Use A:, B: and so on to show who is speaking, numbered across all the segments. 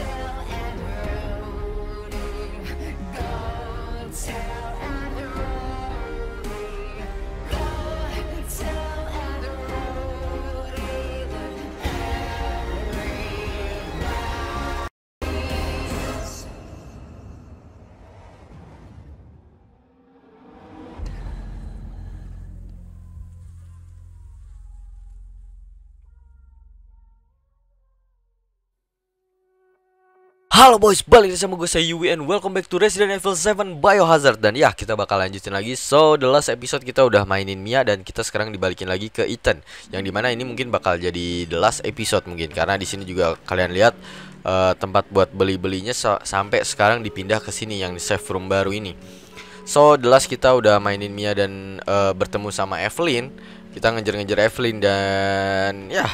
A: myself
B: Halo boys, balik lagi sama gue saya Yui and welcome back to Resident Evil 7 Biohazard Dan ya, kita bakal lanjutin lagi So, the last episode kita udah mainin Mia dan kita sekarang dibalikin lagi ke Ethan Yang dimana ini mungkin bakal jadi the last episode mungkin Karena di sini juga kalian lihat uh, tempat buat beli-belinya sampai sekarang dipindah ke sini yang di safe room baru ini So, the last kita udah mainin Mia dan uh, bertemu sama Evelyn Kita ngejar-ngejar Evelyn dan ya,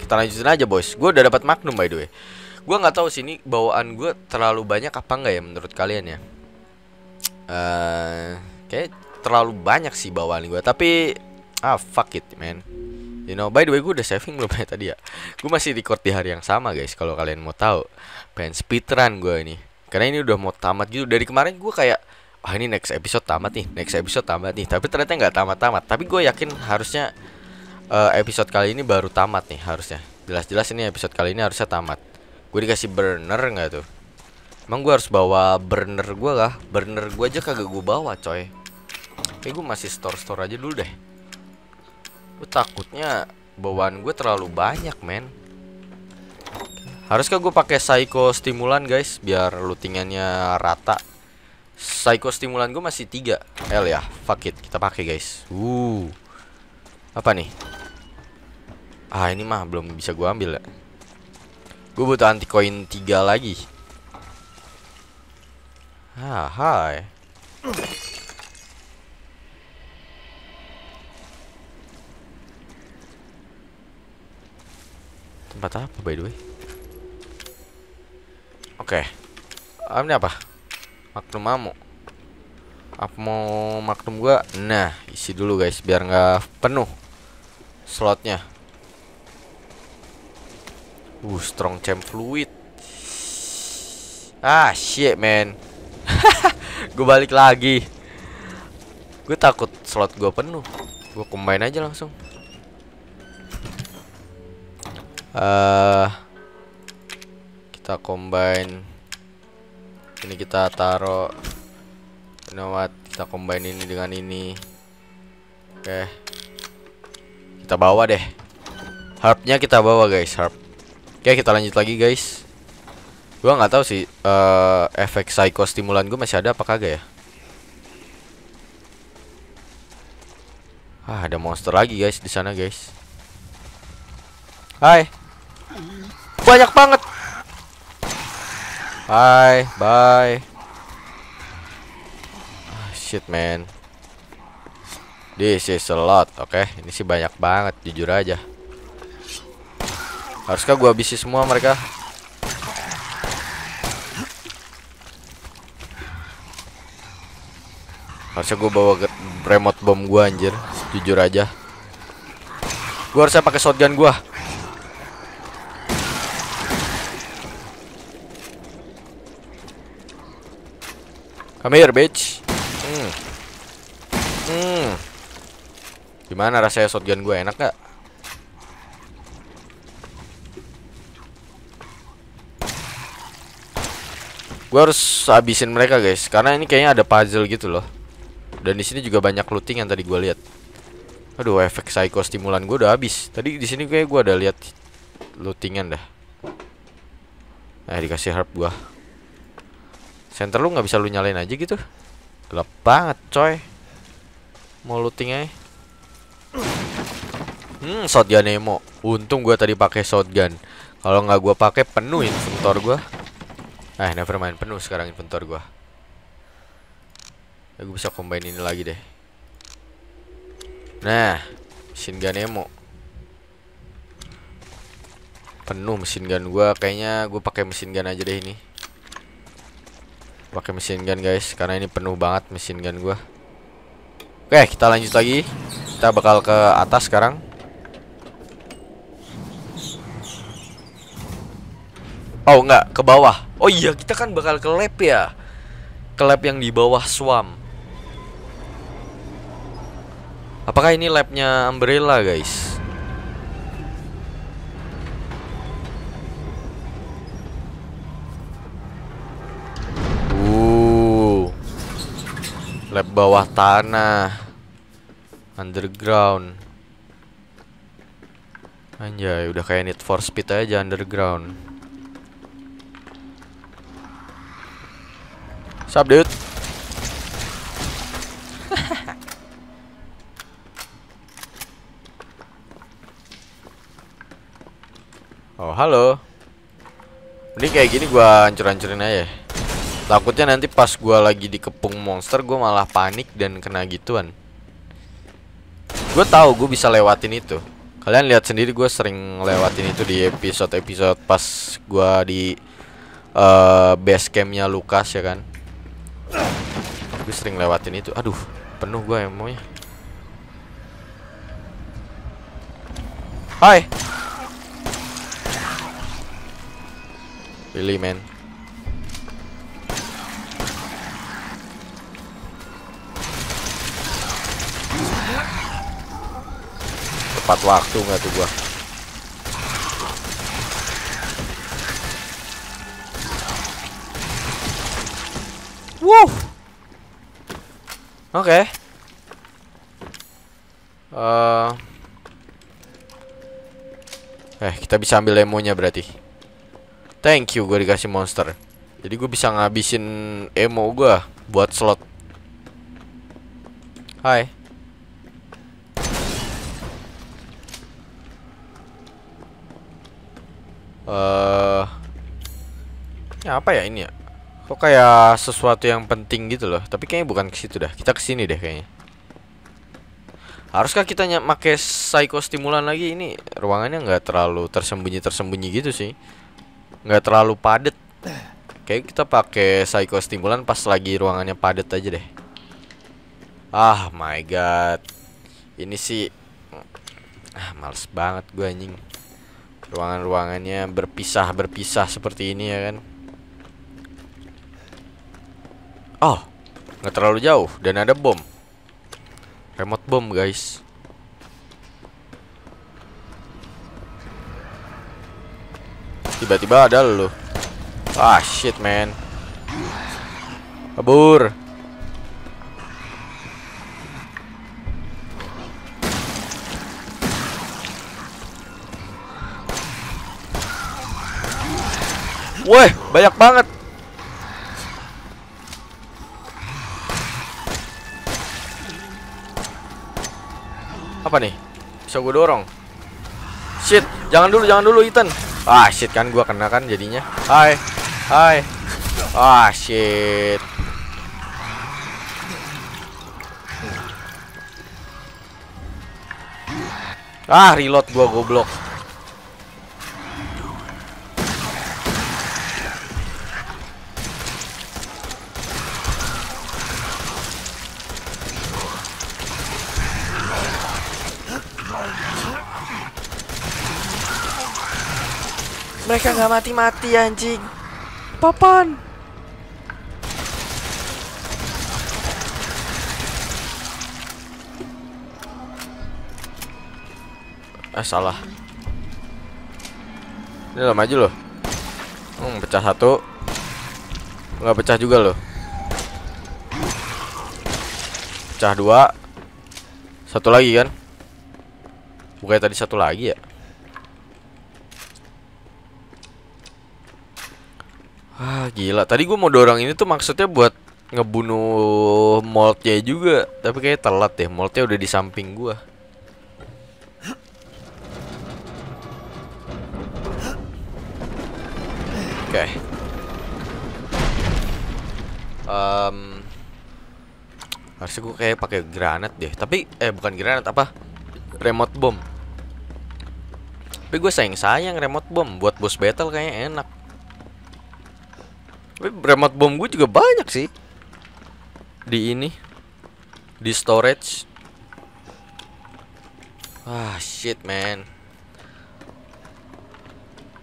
B: kita lanjutin aja boys Gue udah dapat Magnum by the way gue nggak tahu sini bawaan gue terlalu banyak apa nggak ya menurut kalian ya uh, kayak terlalu banyak sih bawaan gue tapi ah fuck it man you know by the way gue udah saving belum ya tadi ya gue masih record di hari yang sama guys kalau kalian mau tahu pengen speedrun gue ini karena ini udah mau tamat gitu dari kemarin gue kayak ah ini next episode tamat nih next episode tamat nih tapi ternyata nggak tamat-tamat tapi gue yakin harusnya uh, episode kali ini baru tamat nih harusnya jelas-jelas ini episode kali ini harusnya tamat Gue dikasih burner gak tuh? Emang gue harus bawa burner gue lah, Burner gue aja kagak gue bawa coy Kayak gue masih store-store aja dulu deh Gue takutnya bawaan gue terlalu banyak men Haruskah gue pakai psycho stimulan guys Biar lootingannya rata Psycho stimulan gue masih 3 L ya Fuck it Kita pakai guys Uh Apa nih Ah ini mah belum bisa gue ambil ya Gue butuh anti koin tiga lagi. Ah, hai. Tempat apa by the way? Oke. Okay. Ah, ini apa? Maklum mamu. Apa mau maklum gua? Nah, isi dulu guys biar nggak penuh slotnya. Uh, strong champ fluid. Ah, shit, man. gue balik lagi. Gue takut slot gue penuh. Gue combine aja langsung. Uh, kita combine. Ini kita taruh. You know what? Kita combine ini dengan ini. Oke. Okay. Kita bawa deh. Harpnya kita bawa guys, harp. Oke kita lanjut lagi guys Gue gak tahu sih uh, Efek psycho stimulan gue masih ada apa kagak ya Ah ada monster lagi guys di sana guys Hai Banyak banget Hai bye ah, Shit man This is a lot Oke okay? ini sih banyak banget jujur aja Haruskah gua habisi semua mereka? Harusnya gue bawa remote bom gue anjir Jujur aja Gue harusnya pakai shotgun gue Come here bitch hmm. Hmm. Gimana rasanya shotgun gue enak gak? Gue harus habisin mereka guys, karena ini kayaknya ada puzzle gitu loh. Dan di sini juga banyak looting yang tadi gue lihat. Aduh, efek psycho stimulan gue udah habis. Tadi di sini kayak gue ada lihat lootingan dah. Eh dikasih harp gue. Center lu nggak bisa lu nyalain aja gitu? Gelap banget coy. Mau looting aja. Hmm, shotgun emo. Untung gue tadi pakai shotgun. Kalau nggak gue pakai penuhin inventor gue. Eh, ah, nevermind. Penuh sekarang inventor gua. Ya, gue bisa combine ini lagi deh. Nah, mesin gun emo. Penuh mesin gun gua. Kayaknya gua pakai mesin gun aja deh ini. Pakai mesin gun, guys, karena ini penuh banget mesin gun gua. Oke, kita lanjut lagi. Kita bakal ke atas sekarang. Oh, enggak, ke bawah. Oh iya, kita kan bakal ke lab ya. Ke lab yang di bawah swam. Apakah ini labnya Umbrella, guys? Uh. Lab bawah tanah. Underground. Anjay, udah kayak Need for Speed aja underground. Sup, dude? oh, halo. Ini kayak gini gua hancur-hancurin aja. Takutnya nanti pas gua lagi dikepung monster, gua malah panik dan kena gituan. Gue tahu gue bisa lewatin itu. Kalian lihat sendiri gue sering lewatin itu di episode-episode pas gue di uh, base campnya Lukas ya kan. Gue sering lewatin itu. Aduh, penuh gue yang ya. Hai. Really, man. Tepat waktu nggak tuh gue. Wuh, Oke. Okay. Uh. Eh, eh, kita bisa ambil lemonya berarti. Thank you gue dikasih monster. Jadi gue bisa ngabisin emo gue buat slot. Hai. Eh. Uh. Ya apa ya ini ya? Kok kayak sesuatu yang penting gitu loh. Tapi kayaknya bukan ke situ dah. Kita ke sini deh kayaknya. Haruskah kita psycho stimulan lagi? Ini ruangannya nggak terlalu tersembunyi-tersembunyi gitu sih. Nggak terlalu padet. Kayak kita pakai stimulan pas lagi ruangannya padet aja deh. Ah my god. Ini sih ah males banget gue anjing. Ruangan-ruangannya berpisah-berpisah seperti ini ya kan. Oh, nggak terlalu jauh dan ada bom. Remote bom, guys. Tiba-tiba ada loh, Ah, shit, man. Kabur. Wah, banyak banget. Apa nih? Bisa gue dorong. Shit, jangan dulu, jangan dulu Ethan. Ah, shit kan gue kena kan jadinya. Hai. Hai. Ah, shit. Ah, reload gue goblok. Mereka nggak mati-mati anjing. Papan. Eh salah. Ini lama aja loh. Hmm, pecah satu. Nggak pecah juga loh. Pecah dua. Satu lagi kan? Bukannya tadi satu lagi ya? gila, tadi gue mau dorong ini tuh maksudnya buat ngebunuh moltnya juga Tapi kayaknya telat deh, moltnya udah di samping gue Oke okay. um, Harusnya gue kayak pakai granat deh Tapi, eh bukan granat, apa? Remote bomb Tapi gue sayang-sayang remote bomb Buat boss battle kayaknya enak tapi remat bom gue juga banyak sih. Di ini. Di storage. Ah, shit, man.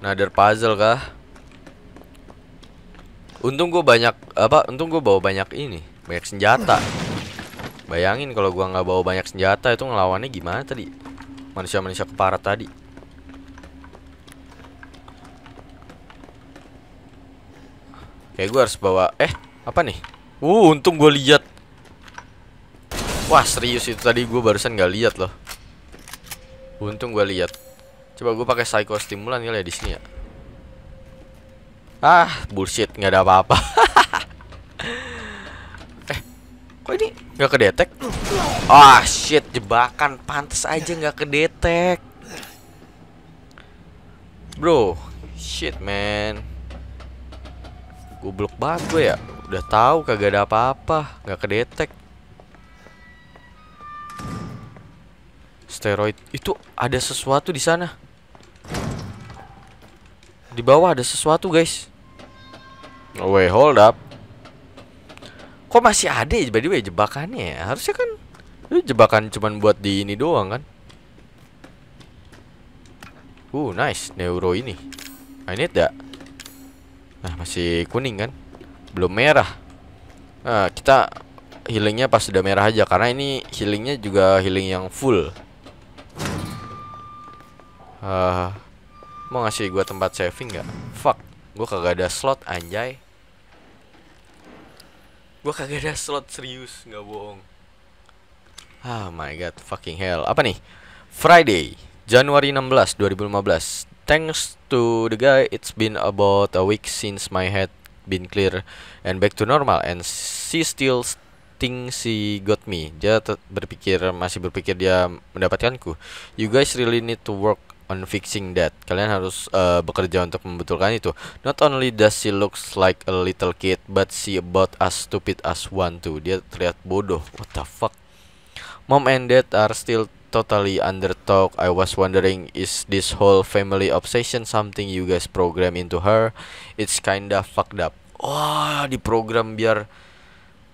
B: Another puzzle kah? Untung gue banyak apa? Untung gue bawa banyak ini, banyak senjata. Bayangin kalau gue nggak bawa banyak senjata itu ngelawannya gimana tadi? Manusia-manusia keparat tadi. Kayak gue harus bawa Eh apa nih Uh untung gue lihat Wah serius itu tadi gue barusan gak lihat loh Untung gue lihat. Coba gue pakai psycho stimulan kali ya di sini ya. Ah, bullshit, nggak ada apa-apa. eh, kok ini nggak kedetek? Ah, oh, shit, jebakan pantas aja nggak kedetek. Bro, shit man. Goblok banget gue ya. Udah tahu kagak ada apa-apa, nggak kedetek. Steroid itu ada sesuatu di sana. Di bawah ada sesuatu, guys. Oh, wait, hold up. Kok masih ada ya by the way jebakannya ya? Harusnya kan itu jebakan cuman buat di ini doang kan? Uh, nice. Neuro ini. I need that. Nah, masih kuning kan? Belum merah. Nah, kita healingnya pas sudah merah aja karena ini healingnya juga healing yang full. Uh, mau ngasih gua tempat saving nggak? Fuck, gua kagak ada slot anjay. Gua kagak ada slot serius, nggak bohong. Oh my god, fucking hell. Apa nih? Friday, Januari 16, 2015. Thanks to the guy, it's been about a week since my head been clear and back to normal and she still think she got me. Dia berpikir masih berpikir dia mendapatkanku. You guys really need to work on fixing that. Kalian harus uh, bekerja untuk membetulkan itu. Not only does she looks like a little kid, but she about as stupid as one too. Dia terlihat bodoh. What the fuck? Mom and dad are still totally under talk. I was wondering, is this whole family obsession something you guys program into her? It's kinda fucked up. Wah, oh, diprogram biar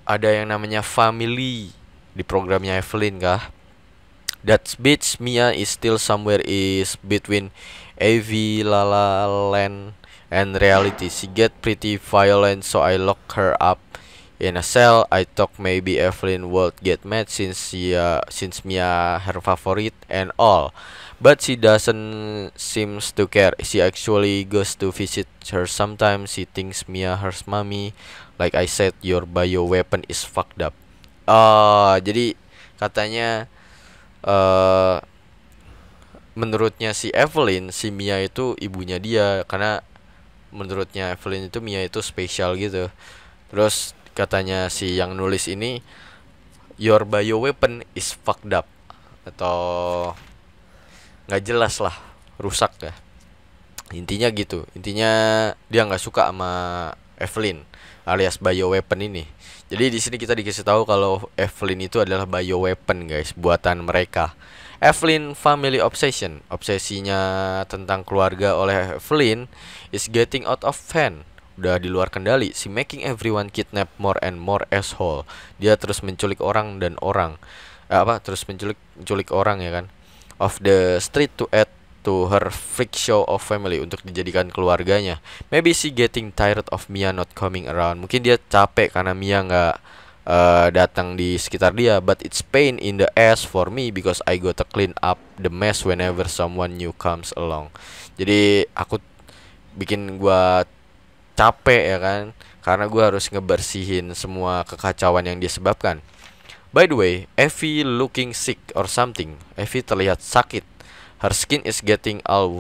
B: ada yang namanya family di programnya Evelyn kah? That bitch Mia is still somewhere is between AV Lala Len, and reality. She get pretty violent so I lock her up In a cell, I thought maybe Evelyn would get mad since uh, since Mia her favorite and all. But she doesn't seems to care. She actually goes to visit her sometimes. She thinks Mia her mommy. Like I said, your bio weapon is fucked up. Uh, jadi katanya uh, menurutnya si Evelyn, si Mia itu ibunya dia karena menurutnya Evelyn itu Mia itu spesial gitu. Terus katanya si yang nulis ini your bio weapon is fucked up atau nggak jelas lah rusak ya intinya gitu intinya dia nggak suka sama Evelyn alias bio weapon ini jadi di sini kita dikasih tahu kalau Evelyn itu adalah bio weapon guys buatan mereka Evelyn Family Obsession obsesinya tentang keluarga oleh Evelyn is getting out of hand udah di luar kendali. Si making everyone kidnap more and more asshole. Dia terus menculik orang dan orang. Eh, apa? Terus menculik menculik orang ya kan. Of the street to add to her freak show of family untuk dijadikan keluarganya. Maybe she getting tired of Mia not coming around. Mungkin dia capek karena Mia nggak uh, datang di sekitar dia. But it's pain in the ass for me because I got to clean up the mess whenever someone new comes along. Jadi aku bikin gua capek ya kan karena gue harus ngebersihin semua kekacauan yang disebabkan. By the way, Evie looking sick or something. Evie terlihat sakit. Her skin is getting all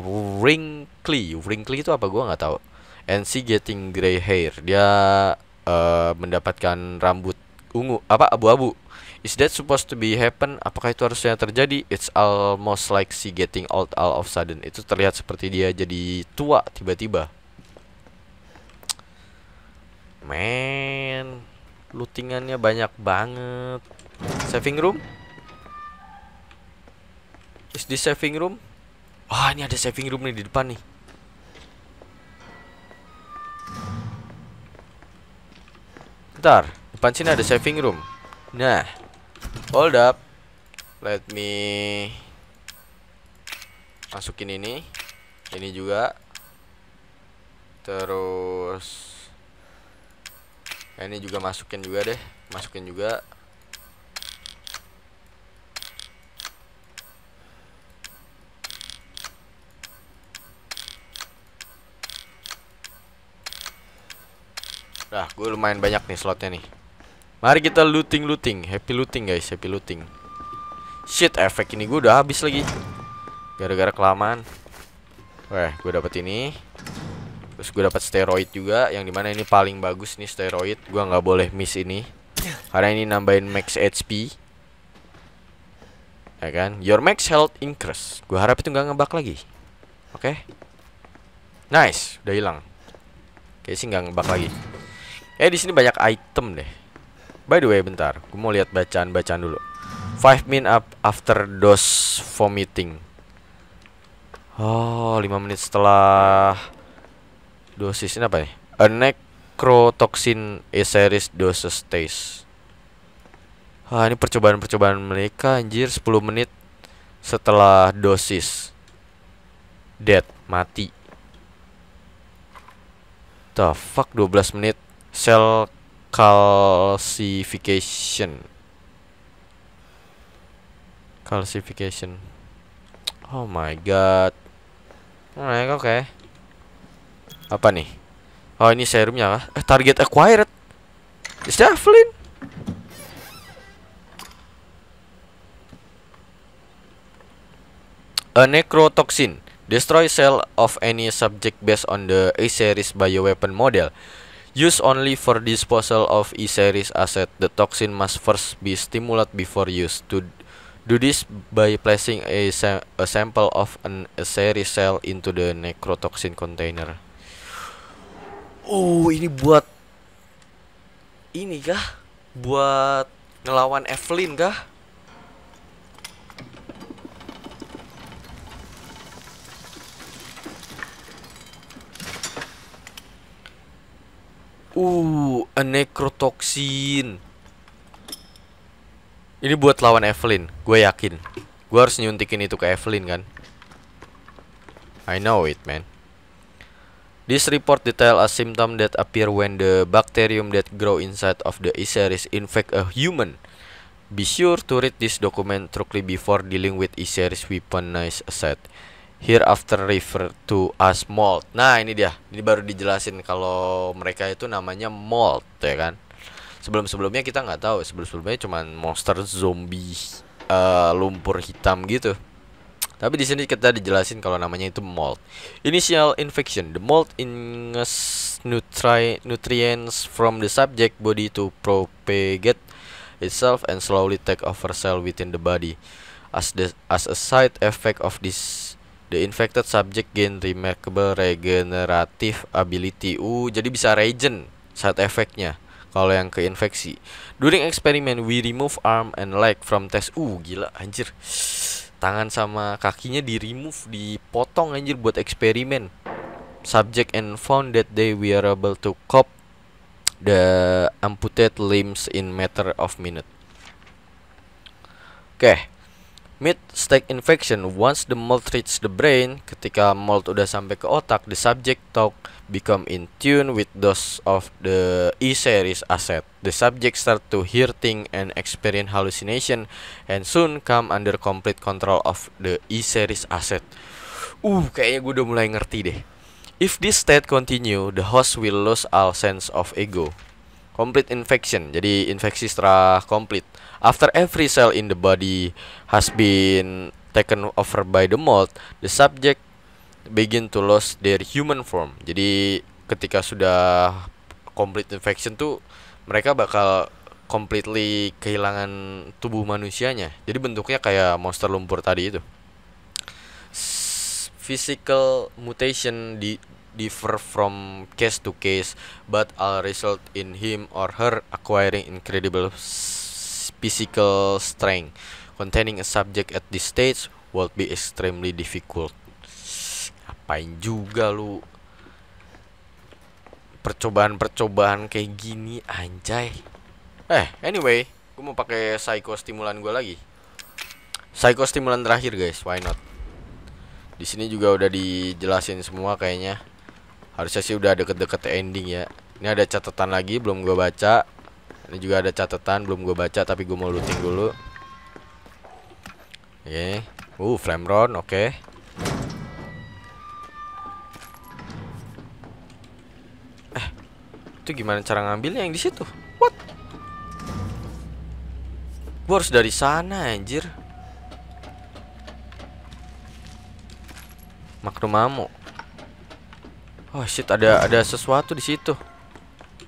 B: wrinkly. Wrinkly itu apa gue nggak tahu. And she getting gray hair. Dia uh, mendapatkan rambut ungu apa abu-abu. Is that supposed to be happen? Apakah itu harusnya terjadi? It's almost like she getting old all of sudden. Itu terlihat seperti dia jadi tua tiba-tiba. Men, lootingannya banyak banget. Saving room? Is this saving room? Wah, ini ada saving room nih di depan nih. Bentar, depan sini ada saving room. Nah, hold up. Let me masukin ini. Ini juga. Terus nah, ini juga masukin juga deh masukin juga Nah, gue lumayan banyak nih slotnya nih. Mari kita looting-looting. Happy looting, guys. Happy looting. Shit, efek ini gue udah habis lagi. Gara-gara kelamaan. Wah, gue dapet ini. Terus gue dapat steroid juga yang dimana ini paling bagus nih steroid. gue nggak boleh miss ini. Karena ini nambahin max HP. Ya kan? Your max health increase. Gue harap itu nggak ngebak lagi. Oke. Okay? Nice, udah hilang. Kayaknya sih nggak ngebak lagi. Eh di sini banyak item deh. By the way, bentar. Gue mau lihat bacaan-bacaan dulu. Five min up after dose vomiting. Oh, 5 menit setelah dosis ini apa nih a necrotoxin a series doses taste. ah ini percobaan-percobaan mereka anjir 10 menit setelah dosis dead mati the fuck 12 menit cell calcification calcification oh my god Oke oke okay. Apa nih? Oh, ini serumnya kah? Eh, target acquired. that Flynn? A necrotoxin. Destroy cell of any subject based on the A-series bio weapon model. Use only for disposal of E-series asset. The toxin must first be stimulated before use. To do this by placing a, sam a sample of an A-series cell into the necrotoxin container. Oh, ini buat ini kah? Buat ngelawan Evelyn kah? Uh, a necrotoxin. Ini buat lawan Evelyn, gue yakin. Gue harus nyuntikin itu ke Evelyn kan. I know it, man. This report detail a symptom that appear when the bacterium that grow inside of the Escheris infect a human. Be sure to read this document thoroughly before dealing with Escheris weaponized asset. Hereafter refer to as mold. Nah ini dia, ini baru dijelasin kalau mereka itu namanya mold ya kan. Sebelum-sebelumnya kita nggak tahu, sebelum-sebelumnya cuma monster zombie uh, lumpur hitam gitu. Tapi di sini kita dijelasin kalau namanya itu mold. Initial infection. The mold inges nutri nutrients from the subject body to propagate itself and slowly take over cell within the body. As the as a side effect of this The infected subject gain remarkable regenerative ability. Uh, jadi bisa regen Side effectnya. kalau yang keinfeksi. During experiment, we remove arm and leg from test. Uh, gila, anjir tangan sama kakinya di remove dipotong anjir buat eksperimen subject and found that they were able to cop the amputated limbs in matter of minute oke okay. Mid stack infection once the mold reaches the brain, ketika mold udah sampai ke otak, the subject talk become in tune with those of the E-series asset. The subject start to hear things and experience hallucination and soon come under complete control of the E-series asset. Uh, kayaknya gue udah mulai ngerti deh. If this state continue, the host will lose all sense of ego complete infection. Jadi infeksi setelah komplit. After every cell in the body has been taken over by the mold, the subject begin to lose their human form. Jadi ketika sudah complete infection tuh mereka bakal completely kehilangan tubuh manusianya. Jadi bentuknya kayak monster lumpur tadi itu. physical mutation di differ from case to case, but all result in him or her acquiring incredible physical strength. Containing a subject at this stage would be extremely difficult. Apain juga lu? Percobaan-percobaan kayak gini anjay. Eh, anyway, gue mau pakai psycho stimulan gue lagi. Psycho stimulan terakhir guys, why not? Di sini juga udah dijelasin semua kayaknya. Harusnya sih udah deket-deket ending ya Ini ada catatan lagi belum gue baca Ini juga ada catatan belum gue baca Tapi gue mau looting dulu Oke okay. Uh flame run oke okay. Eh Itu gimana cara ngambilnya yang di situ? What? Gue harus dari sana anjir makrumamu Oh shit, ada ada sesuatu di situ.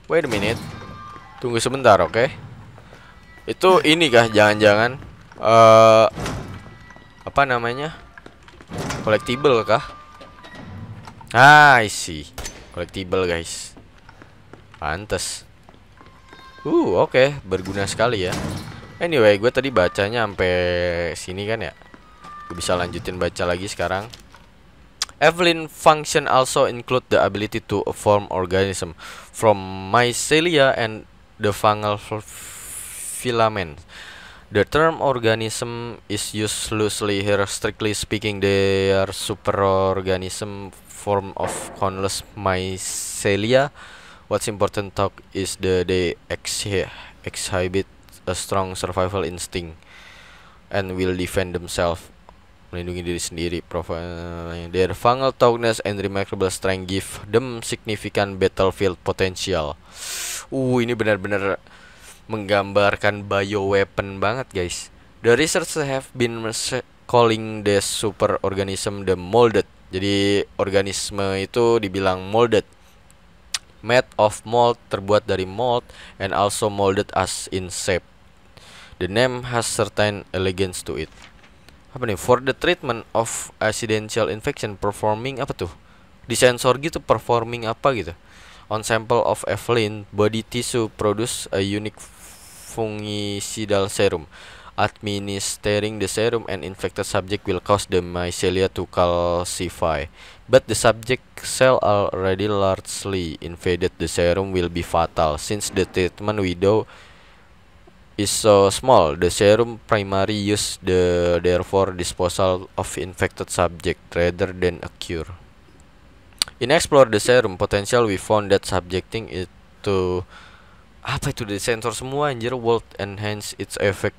B: Wait a minute. Tunggu sebentar, oke? Okay? Itu ini kah jangan-jangan uh, apa namanya? Collectible kah? Ah, I Collectible, guys. Pantes. Uh, oke, okay. berguna sekali ya. Anyway, gue tadi bacanya sampai sini kan ya. Gue bisa lanjutin baca lagi sekarang. Evelyn function also include the ability to form organism from mycelia and the fungal filaments. The term organism is used loosely here. Strictly speaking, they are superorganism form of countless mycelia. What's important talk is that they exhibit a strong survival instinct and will defend themselves. melindungi diri sendiri profilnya eh, their fungal toughness and remarkable strength give them significant battlefield potential uh ini benar-benar menggambarkan bio weapon banget guys the researchers have been calling the super organism the molded jadi organisme itu dibilang molded made of mold terbuat dari mold and also molded as in shape the name has certain elegance to it apa nih for the treatment of accidental infection performing apa tuh di sensor gitu performing apa gitu on sample of Evelyn body tissue produce a unique fungicidal serum administering the serum and infected subject will cause the mycelia to calcify but the subject cell already largely invaded the serum will be fatal since the treatment widow is so small, the serum primary use the therefore disposal of infected subject rather than a cure. In explore the serum potential, we found that subjecting it to apa itu the sensor semua anjir world enhance its effect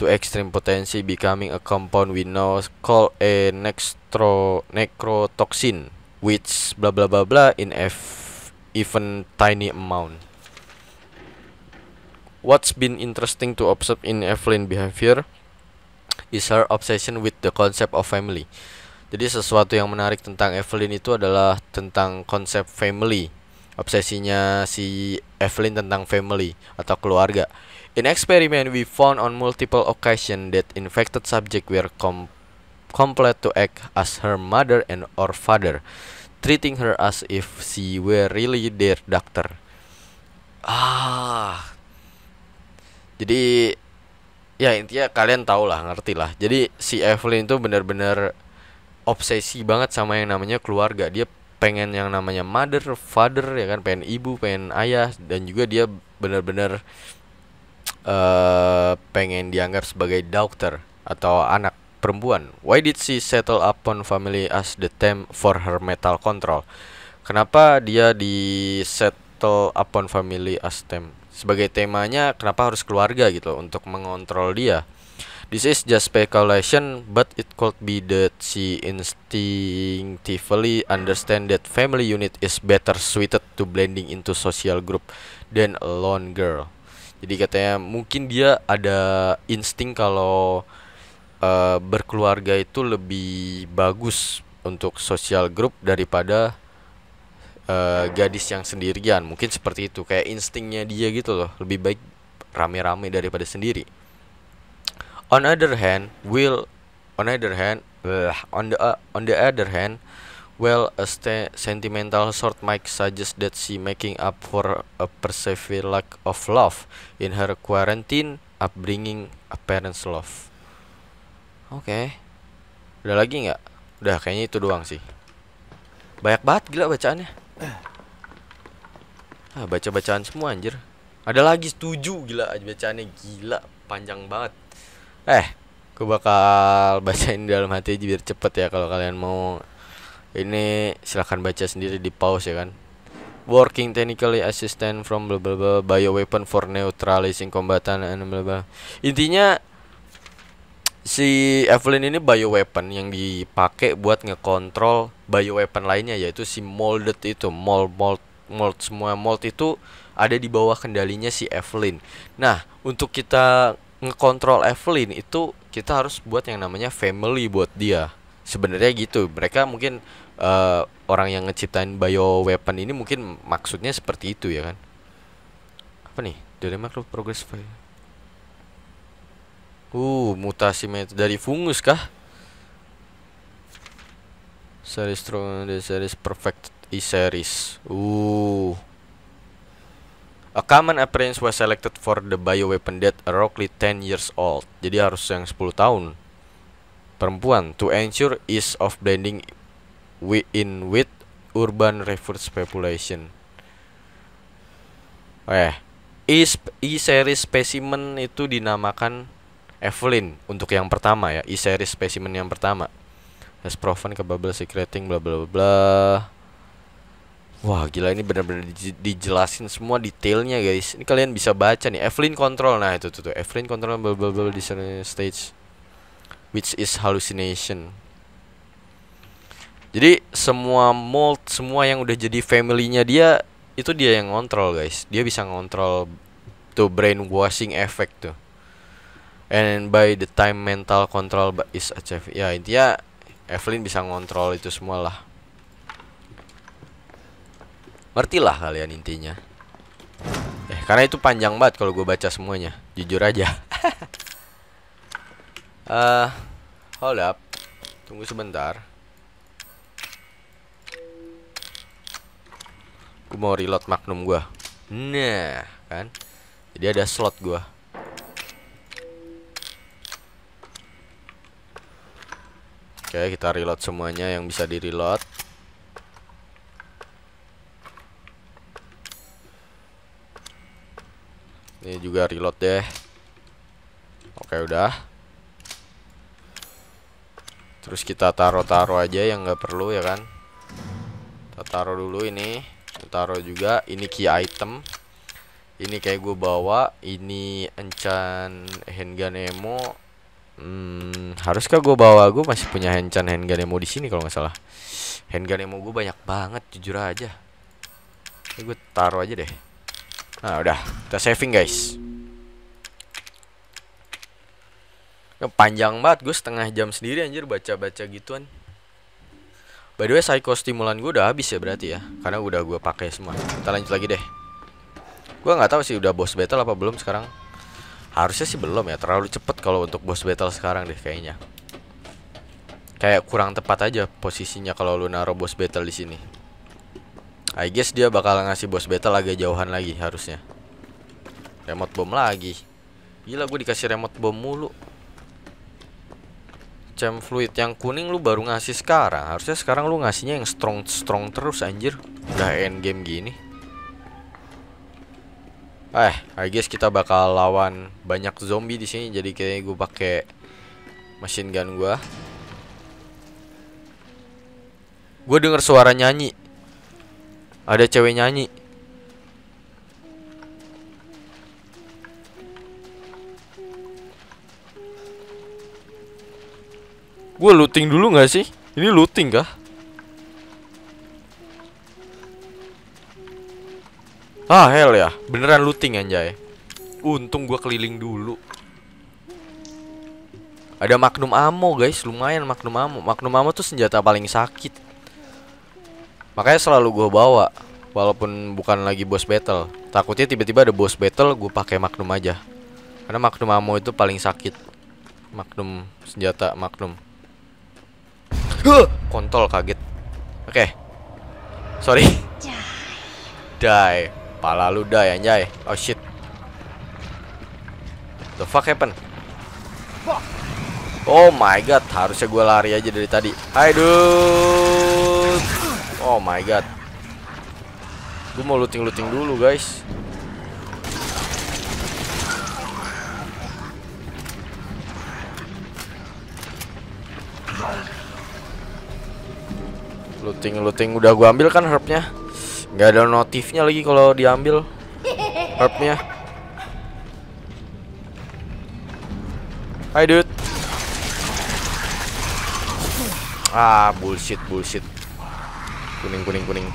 B: to extreme potency becoming a compound we now call a nextro necrotoxin which bla bla bla bla in f even tiny amount What's been interesting to observe in Evelyn behavior is her obsession with the concept of family. Jadi sesuatu yang menarik tentang Evelyn itu adalah tentang konsep family. Obsesinya si Evelyn tentang family atau keluarga. In experiment, we found on multiple occasion that infected subject were com complete to act as her mother and or father, treating her as if she were really their doctor. Ah, jadi ya intinya kalian tau lah ngerti lah jadi si Evelyn tuh bener-bener obsesi banget sama yang namanya keluarga dia pengen yang namanya mother father ya kan pengen ibu pengen ayah dan juga dia bener-bener uh, pengen dianggap sebagai dokter atau anak perempuan why did she settle upon family as the term for her mental control kenapa dia di settle upon family as term sebagai temanya kenapa harus keluarga gitu loh, untuk mengontrol dia. This is just speculation, but it could be that she instinctively understand that family unit is better suited to blending into social group than a lone girl. Jadi katanya mungkin dia ada insting kalau uh, berkeluarga itu lebih bagus untuk social group daripada Eh, gadis yang sendirian mungkin seperti itu kayak instingnya dia gitu loh lebih baik rame-rame daripada sendiri on other hand will on other hand uh, on the uh, on the other hand well a sentimental sort might suggest that she making up for a perceived lack of love in her quarantine upbringing a parents love oke okay. udah lagi nggak udah kayaknya itu doang sih banyak banget gila bacaannya Ah, baca-bacaan semua anjir. Ada lagi setuju gila bacaannya gila panjang banget. Eh, gue bakal bacain dalam hati aja biar cepet ya kalau kalian mau ini silahkan baca sendiri di pause ya kan working technically assistant from blah blah blah weapon for neutralizing combatant and blah blah intinya si Evelyn ini bio weapon yang dipakai buat ngekontrol bio weapon lainnya yaitu si molded itu mold mold mold semua mold itu ada di bawah kendalinya si Evelyn. Nah, untuk kita ngekontrol Evelyn itu kita harus buat yang namanya family buat dia. Sebenarnya gitu. Mereka mungkin uh, orang yang ngeciptain weapon ini mungkin maksudnya seperti itu ya kan. Apa nih? dari progress file. Uh, mutasi metode dari fungus kah? Series strong the series perfect e series. Uh. A common appearance was selected for the bioweapon that roughly 10 years old. Jadi harus yang 10 tahun. Perempuan to ensure ease of blending in with urban reverse population. Eh, e-series specimen itu dinamakan Evelyn untuk yang pertama ya, E-series specimen yang pertama. Has proven capable secreting bla bla bla. Wah gila ini benar-benar dijelasin semua detailnya guys. Ini kalian bisa baca nih. Evelyn control nah itu tuh tuh. Evelyn control bla bla bla di stage which is hallucination. Jadi semua mold semua yang udah jadi family dia itu dia yang kontrol guys. Dia bisa ngontrol tuh brainwashing effect tuh and by the time mental control is achieved ya intinya Evelyn bisa ngontrol itu semua lah ngerti lah kalian intinya eh karena itu panjang banget kalau gue baca semuanya jujur aja uh, hold up tunggu sebentar gue mau reload magnum gue nah kan jadi ada slot gue Oke, kita reload semuanya yang bisa di-reload. Ini juga reload deh. Oke, udah. Terus kita taruh-taruh aja yang nggak perlu ya kan. Kita taruh dulu ini. Kita taruh juga ini key item. Ini kayak gue bawa, ini encan handgun ammo, Hmm, haruskah gue bawa gue masih punya hencan handgun yang mau di sini kalau nggak salah. Handgun yang mau gue banyak banget jujur aja. gue taruh aja deh. Nah udah, kita saving guys. Ya, panjang banget gue setengah jam sendiri anjir baca-baca gituan. By the way, psycho stimulan gue udah habis ya berarti ya, karena udah gue pakai semua. Kita lanjut lagi deh. Gue nggak tahu sih udah boss battle apa belum sekarang. Harusnya sih belum ya, terlalu cepet kalau untuk boss battle sekarang deh kayaknya. Kayak kurang tepat aja posisinya kalau lu naruh boss battle di sini. I guess dia bakal ngasih boss battle agak jauhan lagi harusnya. Remote bom lagi. Gila gue dikasih remote bom mulu. Cem fluid yang kuning lu baru ngasih sekarang. Harusnya sekarang lu ngasihnya yang strong strong terus anjir. Udah end game gini. Eh, I guess kita bakal lawan banyak zombie di sini. Jadi kayaknya gue pakai machine gun gue. Gue dengar suara nyanyi. Ada cewek nyanyi. Gue looting dulu gak sih? Ini looting kah? Ah hell ya Beneran looting anjay Untung gue keliling dulu Ada magnum ammo guys Lumayan magnum ammo Magnum ammo tuh senjata paling sakit Makanya selalu gue bawa Walaupun bukan lagi boss battle Takutnya tiba-tiba ada boss battle Gue pakai magnum aja Karena magnum ammo itu paling sakit Magnum Senjata magnum Huh, kontol kaget. Oke. Okay. Sorry. Die. Die. Pala lu dah ya anjay. Oh shit. The fuck happen? Oh my god, harusnya gue lari aja dari tadi. Hai dude. Oh my god. Gue mau looting-looting dulu, guys. Looting-looting udah gue ambil kan herbnya nggak ada notifnya lagi kalau diambil herbnya Hai dude Ah bullshit bullshit Kuning kuning kuning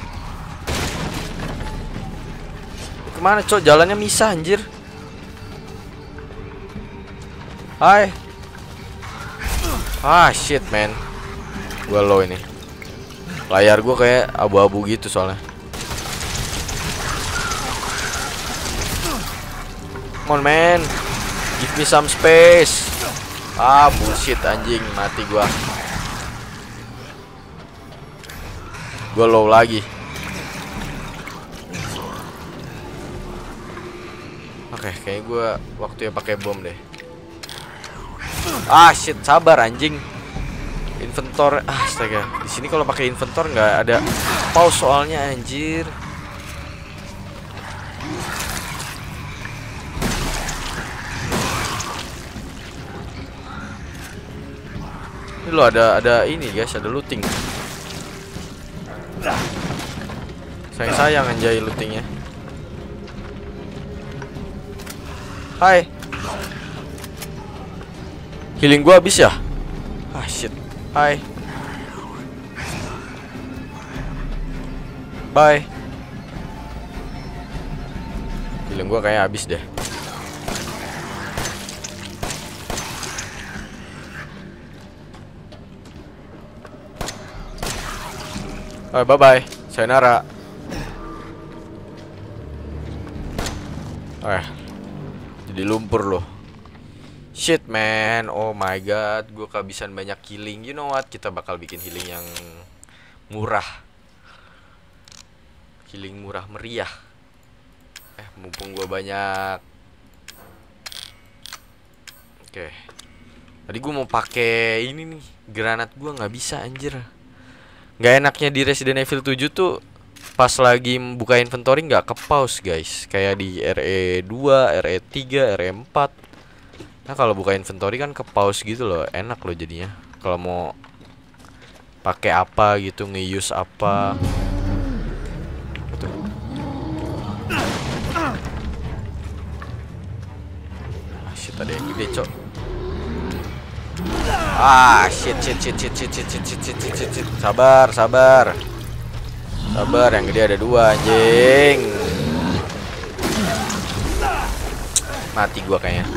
B: Kemana cok jalannya misah anjir Hai Ah shit man Gua low ini Layar gua kayak abu-abu gitu soalnya Come on man Give me some space Ah bullshit anjing Mati gua Gua low lagi Oke okay, kayak gua waktunya pakai bom deh Ah shit sabar anjing Inventor ah astaga di sini kalau pakai inventor nggak ada pause soalnya anjir Ini lo ada ada ini guys, ada looting. Sayang sayang anjay lootingnya. Hai. Healing gua habis ya? Ah shit. Hai. Bye. Healing gua kayak habis deh. Oh, bye-bye. Sayonara. Eh, Jadi lumpur loh. Shit, man. Oh my god. gua kehabisan banyak healing. You know what? Kita bakal bikin healing yang murah. Healing murah meriah. Eh, mumpung gua banyak... Oke. Okay. Tadi gua mau pakai ini nih. Granat gua nggak bisa, anjir nggak enaknya di Resident Evil 7 tuh pas lagi buka inventory nggak ke pause guys kayak di RE2, RE3, RE4 nah kalau buka inventory kan ke pause gitu loh enak loh jadinya kalau mau pakai apa gitu nge-use apa Tuh. Ah, shit ada yang gede cok Ah, shit, shit, shit, shit, shit, shit, shit, shit, shit, shit, shit, shit. Sabar, sabar. Sabar, yang gede ada dua, anjing. Mati gua kayaknya.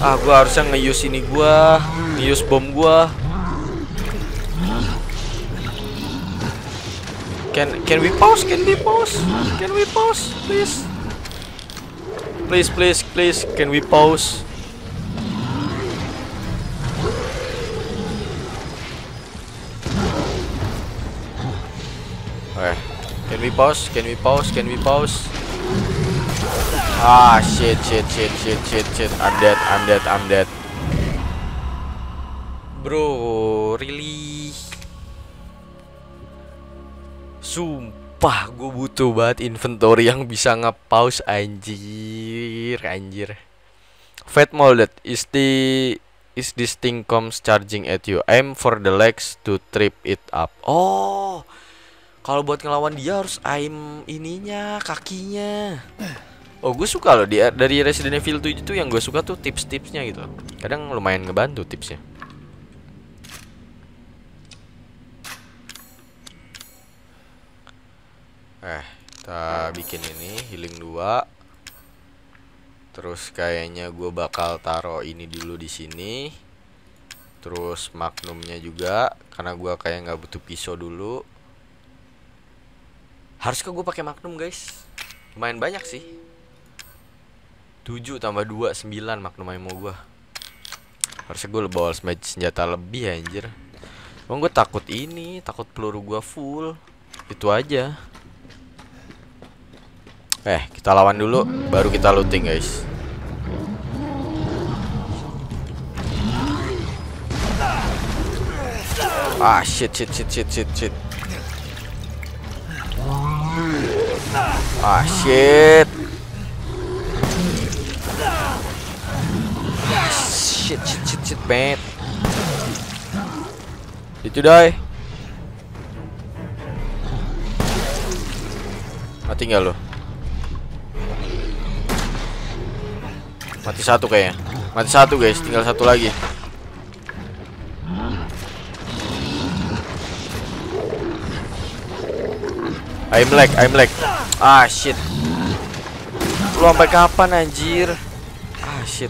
B: Ah, gua harusnya nge-use ini gua, nge-use bom gua. Can can we pause? Can we pause? Can we pause, please? Please, please, please, can we pause? we pause? Can we pause? Can we pause? Ah, shit, shit, shit, shit, shit, shit. I'm dead, I'm dead, I'm dead. Bro, really? Sumpah, gue butuh banget inventory yang bisa nge-pause, anjir, anjir. Fat molded, is the is this thing comes charging at you. Aim for the legs to trip it up. Oh, kalau buat ngelawan dia harus aim ininya, kakinya. Eh. Oh gue suka loh dia dari Resident Evil 7 itu yang gue suka tuh tips-tipsnya gitu. Kadang lumayan ngebantu tipsnya. Eh, kita bikin ini healing 2. Terus kayaknya gue bakal taruh ini dulu di sini. Terus magnumnya juga karena gue kayak nggak butuh pisau dulu harus ke gue pakai Magnum guys? main banyak sih 7 tambah 2, 9 Magnum ammo gue Harusnya gue bawa senjata lebih ya, anjir Emang gue takut ini, takut peluru gue full Itu aja Eh, kita lawan dulu, baru kita looting guys Ah, shit, shit, shit, shit, shit, shit
A: Ah shit.
B: Shit shit shit shit bad. Itu dai. die? Ah, Mati nggak lo? Mati satu kayaknya. Mati satu guys, tinggal satu lagi. I'm lag, I'm lag. Ah shit. Lu sampai kapan anjir? Ah shit.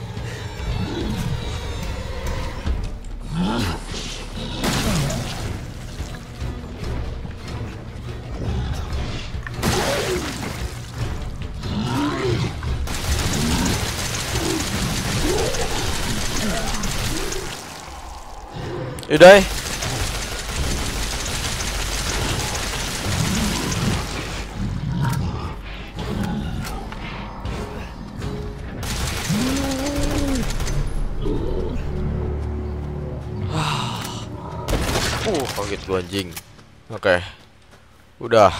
B: Udah. Eh. anjing. Oke. Okay. Udah.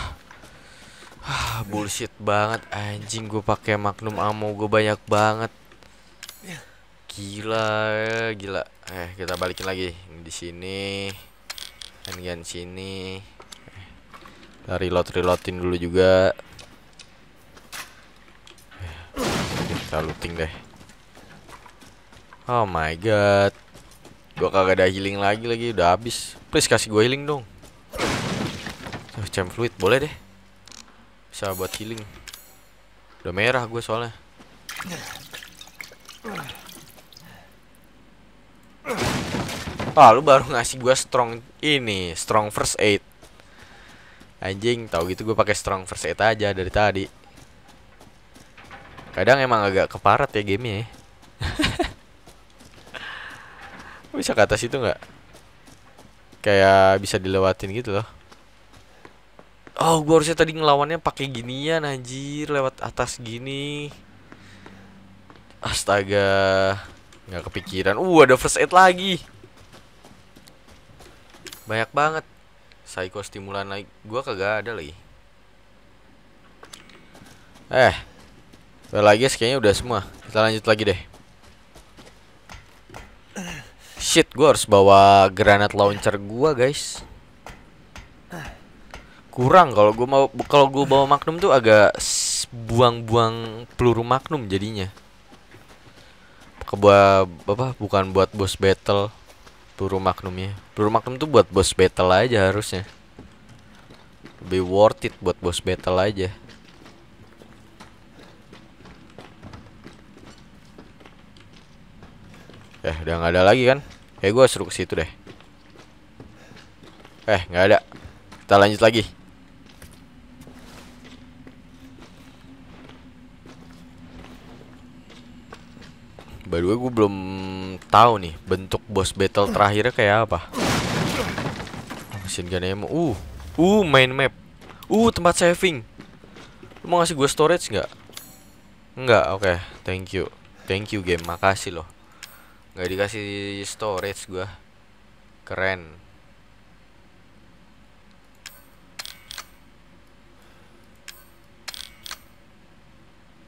B: Ah, bullshit banget anjing gue pakai Magnum ammo gue banyak banget. Iya. Gila, gila. Eh, kita balikin lagi di sini. Handgun sini. Eh, kita reload reloadin dulu juga. Eh, kita looting deh. Oh my god. Gua kagak ada healing lagi lagi udah habis. Please kasih gue healing dong. Uh, jam fluid boleh deh. Bisa buat healing. Udah merah gue soalnya. Ah, lu baru ngasih gue strong ini, strong first aid. Anjing, tau gitu gue pakai strong first aid aja dari tadi. Kadang emang agak keparat ya gamenya ya. Bisa ke atas itu nggak? kayak bisa dilewatin gitu loh oh gue harusnya tadi ngelawannya pakai ginian anjir lewat atas gini astaga nggak kepikiran uh ada first aid lagi banyak banget psycho stimulan naik. gue kagak ada lagi eh lagi ya, kayaknya udah semua kita lanjut lagi deh Shit, gue harus bawa granat launcher gue, guys. Kurang kalau gue mau kalau gue bawa Magnum tuh agak buang-buang peluru Magnum jadinya. Kebua apa bukan buat boss battle peluru Magnumnya. Peluru Magnum tuh buat boss battle aja harusnya. Lebih worth it buat boss battle aja. Eh, udah nggak ada lagi kan? eh gue seru ke situ deh. Eh, nggak ada. Kita lanjut lagi. By the way, gue belum tahu nih bentuk boss battle terakhirnya kayak apa. Mesin mau, Uh, uh main map. Uh tempat saving. Lu mau ngasih gue storage nggak? Nggak, oke. Okay. Thank you. Thank you game. Makasih loh nggak dikasih storage gua keren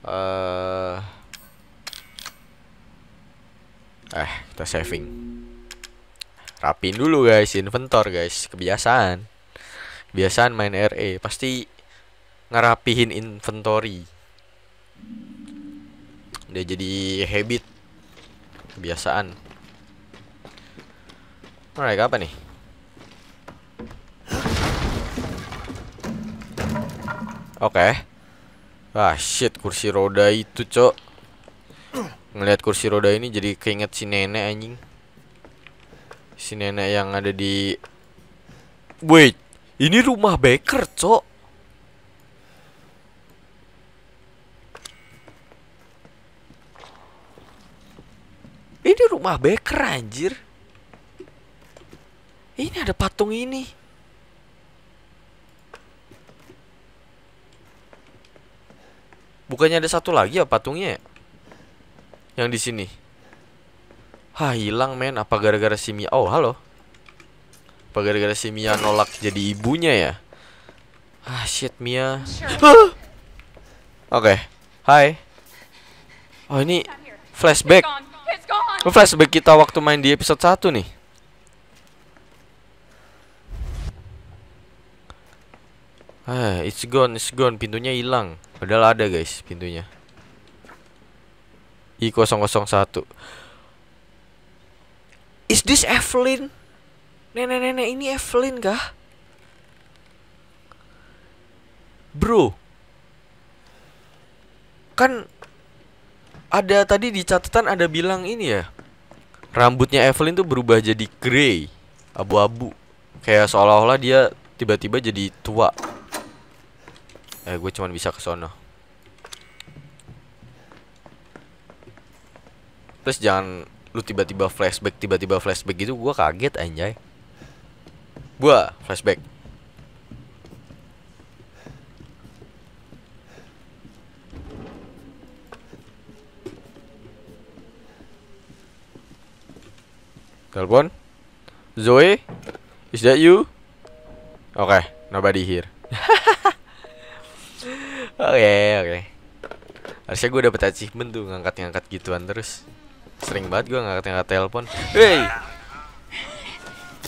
B: uh, eh kita saving rapin dulu guys inventor guys kebiasaan kebiasaan main RE pasti ngerapihin inventory udah jadi habit Kebiasaan. Alright, apa nih? Oke. Okay. Wah, shit, kursi roda itu, Cok. Ngelihat kursi roda ini jadi keinget si nenek anjing. Si nenek yang ada di Wait, ini rumah Baker, Cok. Ini rumah baker anjir. Ini ada patung ini. Bukannya ada satu lagi ya patungnya? Ya? Yang di sini. Hah, hilang men. Apa gara-gara si Mia? Oh, halo. Apa gara-gara si Mia nolak jadi ibunya ya? Ah, shit Mia. Oke. Okay. Hai. Oh, ini flashback flashback kita waktu main di episode 1 nih. Ah, it's gone, it's gone. Pintunya hilang. Padahal ada, guys, pintunya. I001. Is this Evelyn? Nenek-nenek ini Evelyn kah? Bro. Kan ada tadi di catatan ada bilang ini ya rambutnya Evelyn tuh berubah jadi grey, abu-abu. Kayak seolah-olah dia tiba-tiba jadi tua. Eh, gue cuman bisa ke sono. Terus jangan lu tiba-tiba flashback, tiba-tiba flashback gitu, gue kaget anjay. gue flashback. Telepon. Zoe, is that you? Oke, okay, nobody here. Oke, oke. Okay, okay. Harusnya gue dapet achievement tuh ngangkat-ngangkat gituan terus. Sering banget gue ngangkat-ngangkat telepon. Hey.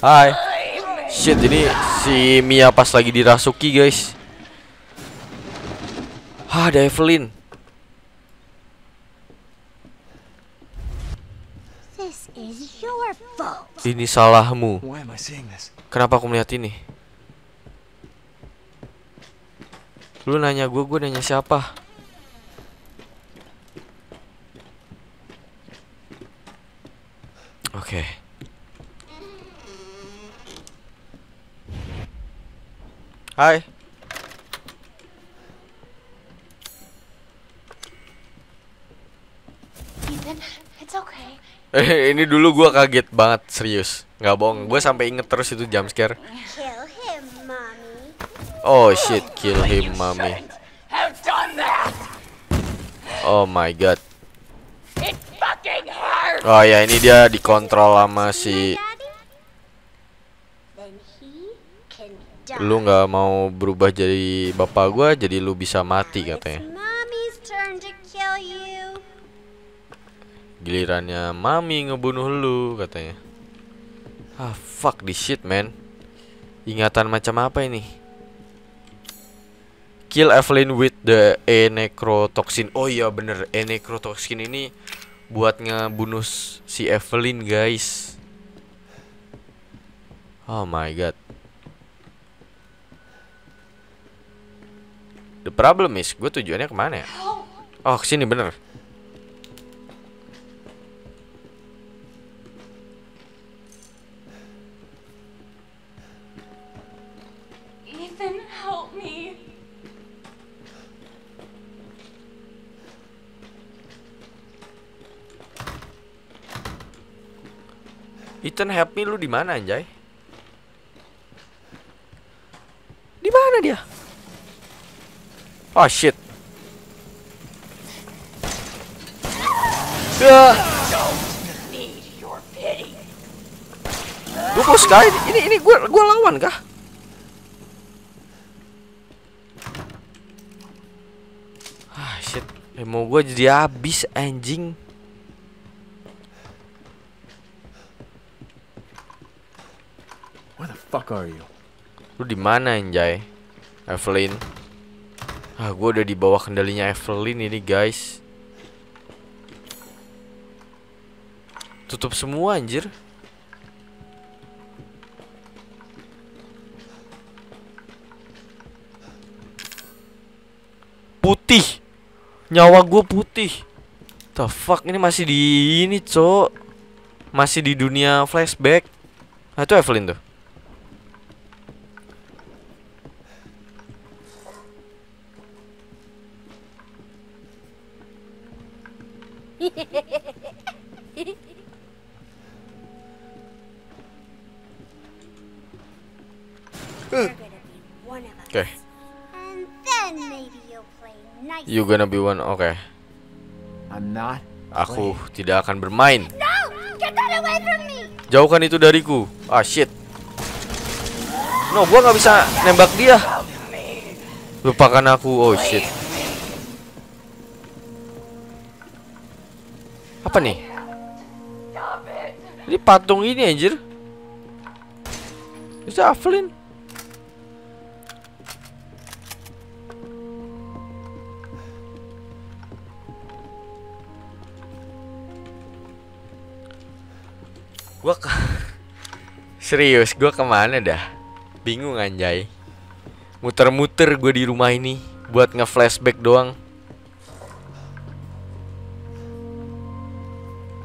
B: Hai. Shit, ini si Mia pas lagi dirasuki, guys. Ah, ada Evelyn. Ini salahmu. Kenapa aku melihat ini? Lu nanya gue, gue nanya siapa? Oke. Okay. Hai. Ethan. ini dulu gue kaget banget serius, nggak bohong. Gue sampai inget terus itu jump scare. oh shit, kill him, mommy. Oh my god.
A: Oh ya ini dia
B: dikontrol sama si. Iya, lu nggak mau berubah jadi bapak gue, jadi lu bisa mati katanya. Gilirannya mami ngebunuh lu katanya. Ah fuck this shit man. Ingatan macam apa ini? Kill Evelyn with the Enecrotoxin. Oh iya bener, Enecrotoxin ini buat ngebunuh si Evelyn guys. Oh my god. The problem is gue tujuannya kemana ya? Oh sini bener. Ethan help me lu di mana anjay? Di mana dia? Oh shit. Ya. Gue close Ini ini
A: gue gue lawan kah?
B: Ah shit. emo gue jadi habis anjing. Where the fuck are you? Lu di mana anjay? Evelyn. Ah, gua udah di bawah kendalinya Evelyn ini, guys. Tutup semua anjir. Putih. Nyawa gua putih. The fuck ini masih di ini, Cok. Masih di dunia flashback. Nah, itu Evelyn tuh.
A: okay.
B: You gonna be one. Oke. Okay.
A: I'm not. Aku
B: tidak akan bermain. Jauhkan itu dariku. Ah shit. No, gua nggak bisa nembak dia. Lupakan aku. Oh shit. Apa nih? Ini patung ini anjir. Bisa Aflin. Gua ke Serius, gua kemana dah? Bingung anjay. Muter-muter gue di rumah ini buat nge-flashback doang.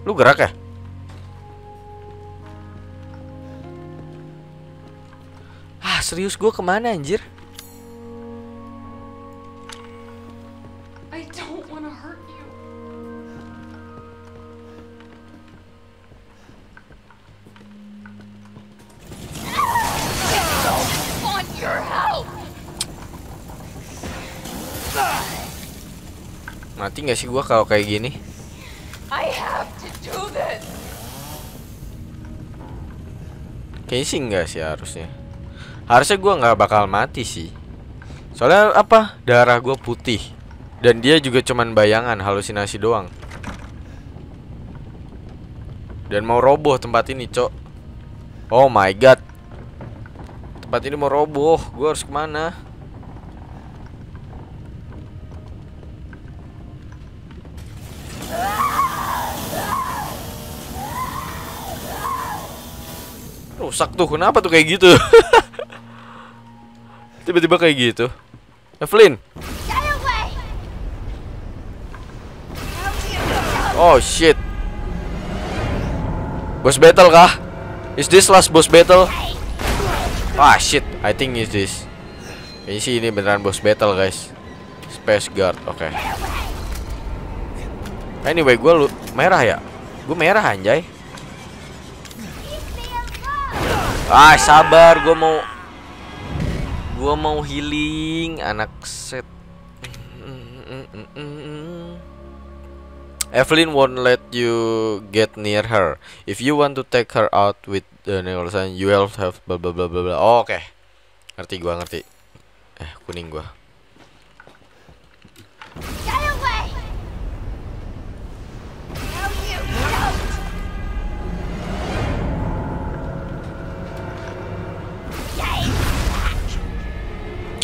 B: Lu gerak ya? Ah serius gue kemana anjir? Mati gak sih gue kalau kayak gini? Kayaknya sih enggak sih harusnya Harusnya gue nggak bakal mati sih Soalnya apa? Darah gue putih Dan dia juga cuman bayangan Halusinasi doang Dan mau roboh tempat ini cok Oh my god Tempat ini mau roboh Gue harus kemana? rusak tuh kenapa tuh kayak gitu tiba-tiba kayak gitu Evelyn oh shit boss battle kah is this last boss battle ah shit I think is this ini sih ini beneran boss battle guys space guard oke okay. anyway gue merah ya gue merah anjay Ah, sabar, gue mau gue mau healing anak set. Evelyn won't let you get near her. If you want to take her out with the Nelson, you will have blah blah blah blah blah. Oh, Oke, ngerti gue ngerti. Eh kuning gue.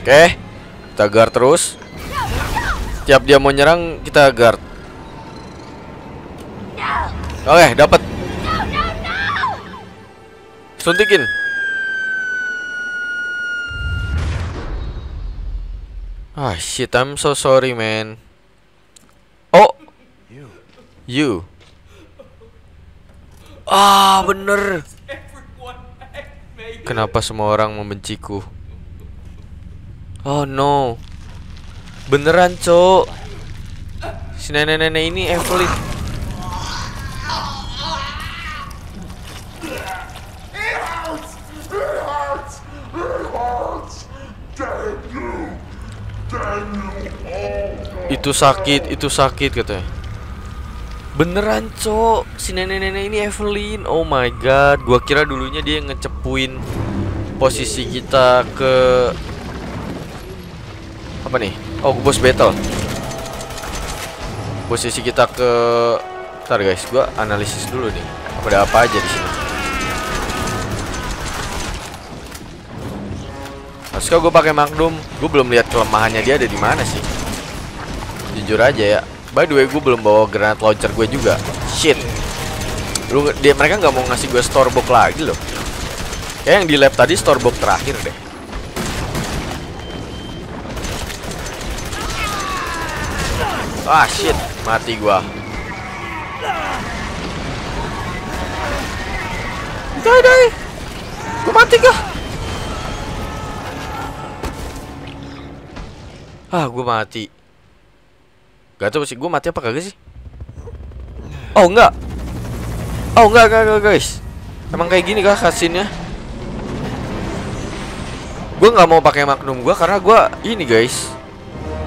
B: Oke. Kita guard terus. Setiap dia mau nyerang, kita guard. Oke, dapat. Suntikin. Ah, shit, I'm so sorry, man. Oh. You. Ah, bener. Kenapa semua orang membenciku? Oh no Beneran cok Si nenek-nenek ini Evelyn Itu sakit, itu sakit katanya Beneran cok Si nenek-nenek ini Evelyn Oh my god Gua kira dulunya dia ngecepuin Posisi kita ke apa nih? Oh, bos battle. Posisi kita ke Ntar guys, gua analisis dulu nih. Ada apa aja di sini? Masuk gue pakai Magnum? Gue belum lihat kelemahannya dia ada di mana sih. Jujur aja ya. By the way, gue belum bawa granat launcher gue juga. Shit. Lu, dia mereka nggak mau ngasih gue storebook lagi loh. Kayak yang di lab tadi storebook terakhir deh. Ah shit, mati gua. Dai dai. Gua mati gua. Ah, gua mati. Gak tau sih gua mati apa kagak sih? Oh, enggak. Oh, enggak, enggak, enggak, guys. Emang kayak gini kah kasinnya? Gue nggak mau pakai Magnum gua karena gua ini guys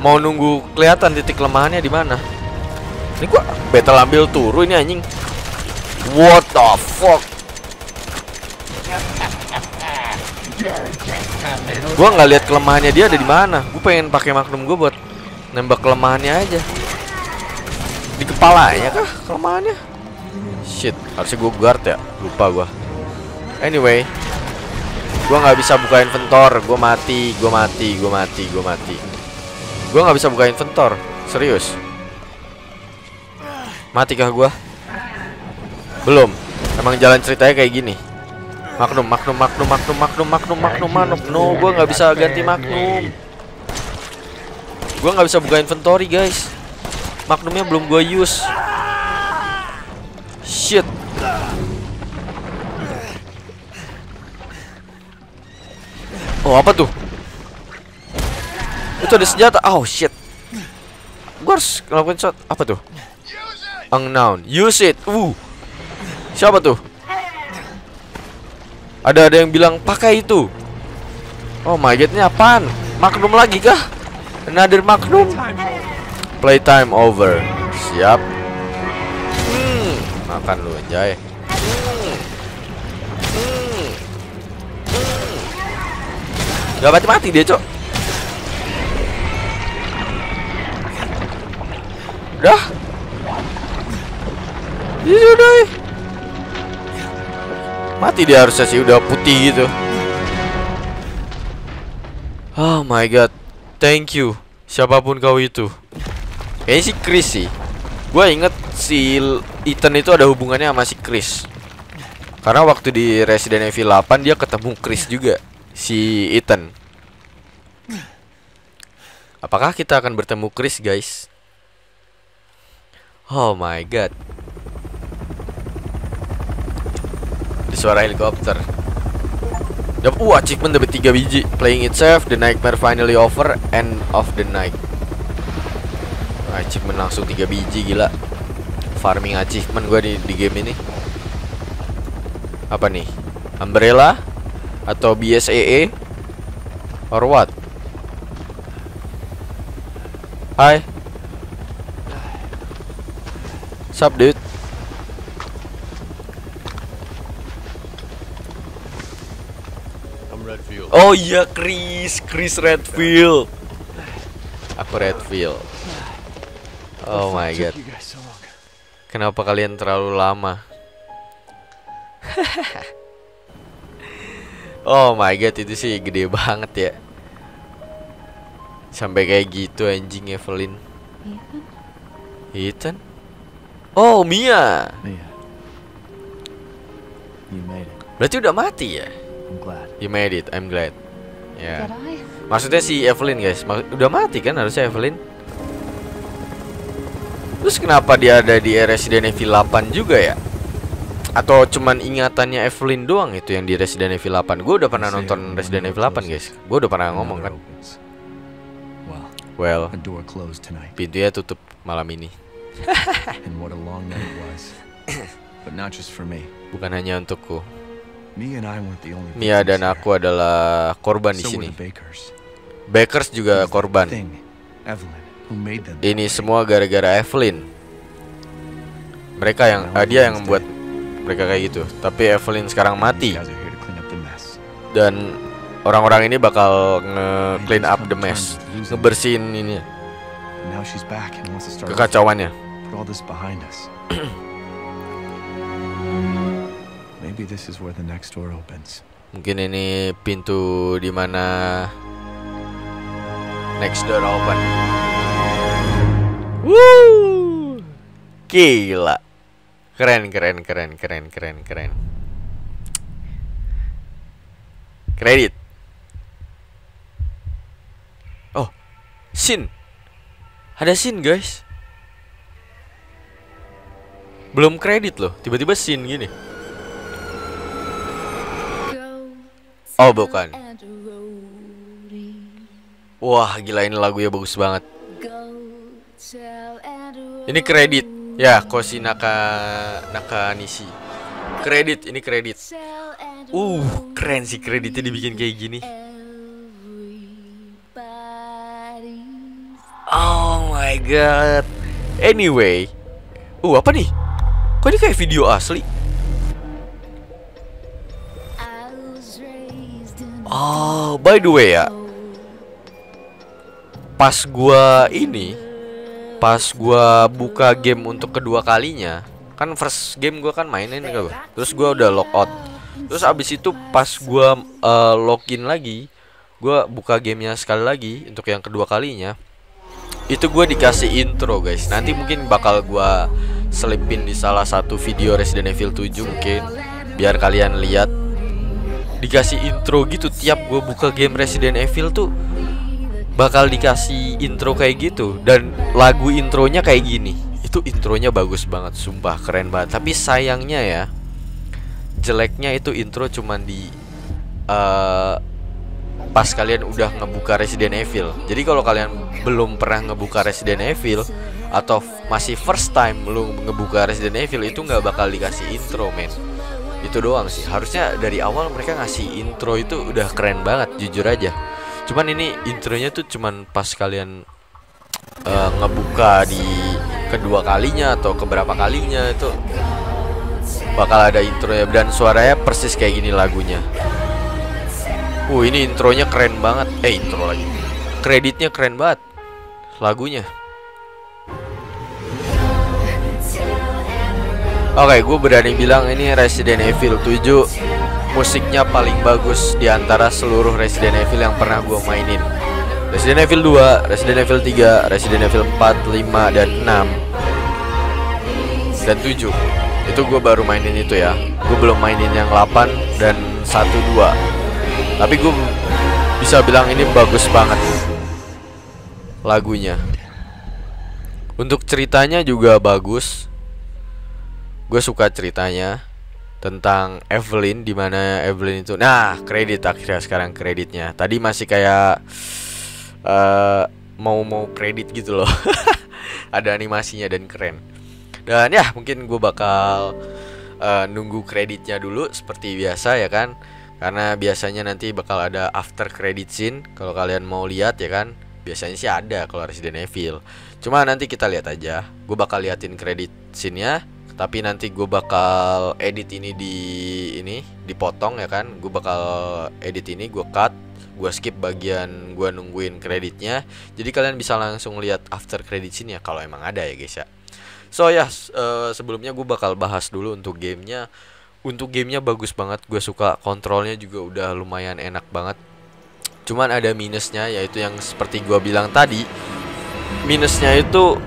B: Mau nunggu kelihatan titik lemahannya di mana. Ini gua battle ambil turu ini anjing. What the fuck? Gua nggak lihat kelemahannya dia ada di mana. Gua pengen pakai magnum gua buat nembak kelemahannya aja. Di kepala ya kah kelemahannya? Shit, harusnya gua guard ya. Lupa gua. Anyway, gua nggak bisa buka inventor. Gua mati, gua mati, gua mati, gua mati. Gue nggak bisa buka inventor, serius. Mati kah gue? Belum. Emang jalan ceritanya kayak gini. Magnum, magnum, magnum, magnum, magnum, magnum, magnum, magnum. No, gue nggak bisa ganti magnum. Gue nggak bisa buka inventory guys. Magnumnya belum gue use. Shit. Oh apa tuh? Itu ada senjata. Oh shit. Gue harus ngelakuin shot apa tuh? Unknown. Use it. Uh. Siapa tuh? Ada ada yang bilang pakai itu. Oh my god, ini apaan? Magnum lagi kah? Another Magnum. Playtime over. Siap. Hmm. Makan lu anjay. Hmm, hmm, hmm. Gak mati-mati dia, Cok. Dah. Iya deh. Mati dia harusnya sih udah putih gitu. Oh my god. Thank you. Siapapun kau itu. Kayaknya si Chris sih. Gue inget si Ethan itu ada hubungannya sama si Chris. Karena waktu di Resident Evil 8 dia ketemu Chris juga. Si Ethan. Apakah kita akan bertemu Chris guys? Oh my god. Di suara helikopter. Yap, uh, achievement dapat 3 biji. Playing itself, the nightmare finally over, end of the night. Achievement langsung 3 biji gila. Farming achievement gue di, di game ini. Apa nih? Umbrella atau BSAA or what? Hai. Sup, dude? I'm Redfield. Oh iya, Chris, Chris Redfield. Aku Redfield. Oh my god. Kenapa kalian terlalu lama? oh my god, itu sih gede banget ya. Sampai kayak gitu anjing Evelyn. Ethan? Ethan? Oh, Mia. Berarti udah mati ya? I'm glad. You made it. I'm glad. Ya. Yeah. Maksudnya si Evelyn, guys. udah mati kan harusnya Evelyn? Terus kenapa dia ada di Resident Evil 8 juga ya? Atau cuman ingatannya Evelyn doang itu yang di Resident Evil 8 Gue udah pernah nonton Resident Evil 8 guys Gue udah pernah ngomong kan Well, pintunya tutup malam ini
A: and what a long night it was.
B: But not just for me. Bukan hanya untukku. Mia dan aku adalah korban di sini. Bakers juga korban. Ini semua gara-gara Evelyn. Mereka yang ah, dia yang membuat mereka kayak gitu. Tapi Evelyn sekarang mati. Dan orang-orang ini bakal nge-clean up the mess, ngebersihin ini.
A: Kekacauannya.
B: Mungkin ini pintu di mana next door open. Woo! Gila. Keren keren keren keren keren keren. Kredit. Oh, sin. Ada scene guys Belum kredit loh Tiba-tiba scene gini Oh bukan Wah gila ini lagu ya bagus banget Ini kredit Ya kosi Naka nisi Kredit ini kredit Uh keren sih kreditnya dibikin kayak gini Oh my god. Anyway. Uh, apa nih? Kok ini kayak video asli? Oh, by the way ya. Pas gua ini pas gua buka game untuk kedua kalinya, kan first game gua kan mainin gitu. Terus gua udah lock out. Terus abis itu pas gua uh, login lagi, gua buka gamenya sekali lagi untuk yang kedua kalinya itu gue dikasih intro guys nanti mungkin bakal gue selipin di salah satu video Resident Evil 7 mungkin biar kalian lihat dikasih intro gitu tiap gue buka game Resident Evil tuh bakal dikasih intro kayak gitu dan lagu intronya kayak gini itu intronya bagus banget sumpah keren banget tapi sayangnya ya jeleknya itu intro cuman di uh, pas kalian udah ngebuka Resident Evil. Jadi kalau kalian belum pernah ngebuka Resident Evil atau masih first time lu ngebuka Resident Evil itu nggak bakal dikasih intro, men. Itu doang sih. Harusnya dari awal mereka ngasih intro itu udah keren banget, jujur aja. Cuman ini intronya tuh cuman pas kalian uh, ngebuka di kedua kalinya atau keberapa kalinya itu bakal ada intronya dan suaranya persis kayak gini lagunya. Uh ini intronya keren banget Eh intro lagi Kreditnya keren banget Lagunya Oke okay, gue berani bilang ini Resident Evil 7 Musiknya paling bagus di antara seluruh Resident Evil yang pernah gue mainin Resident Evil 2, Resident Evil 3, Resident Evil 4, 5, dan 6 Dan 7 Itu gue baru mainin itu ya Gue belum mainin yang 8 dan 1, 2 tapi gue bisa bilang ini bagus banget lagunya. Untuk ceritanya juga bagus. Gue suka ceritanya tentang Evelyn di mana Evelyn itu nah kredit akhirnya sekarang kreditnya tadi masih kayak uh, eh, mau mau kredit gitu loh ada animasinya dan keren dan ya mungkin gue bakal uh, nunggu kreditnya dulu seperti biasa ya kan karena biasanya nanti bakal ada after credit scene kalau kalian mau lihat ya kan biasanya sih ada kalau Resident Evil cuma nanti kita lihat aja gue bakal liatin credit scene-nya tapi nanti gue bakal edit ini di ini dipotong ya kan gue bakal edit ini gue cut gue skip bagian gue nungguin kreditnya jadi kalian bisa langsung lihat after credit scene ya kalau emang ada ya guys ya so ya yes, uh, eh, sebelumnya gue bakal bahas dulu untuk gamenya untuk gamenya bagus banget gue suka kontrolnya juga udah lumayan enak banget cuman ada minusnya yaitu yang seperti gue bilang tadi minusnya itu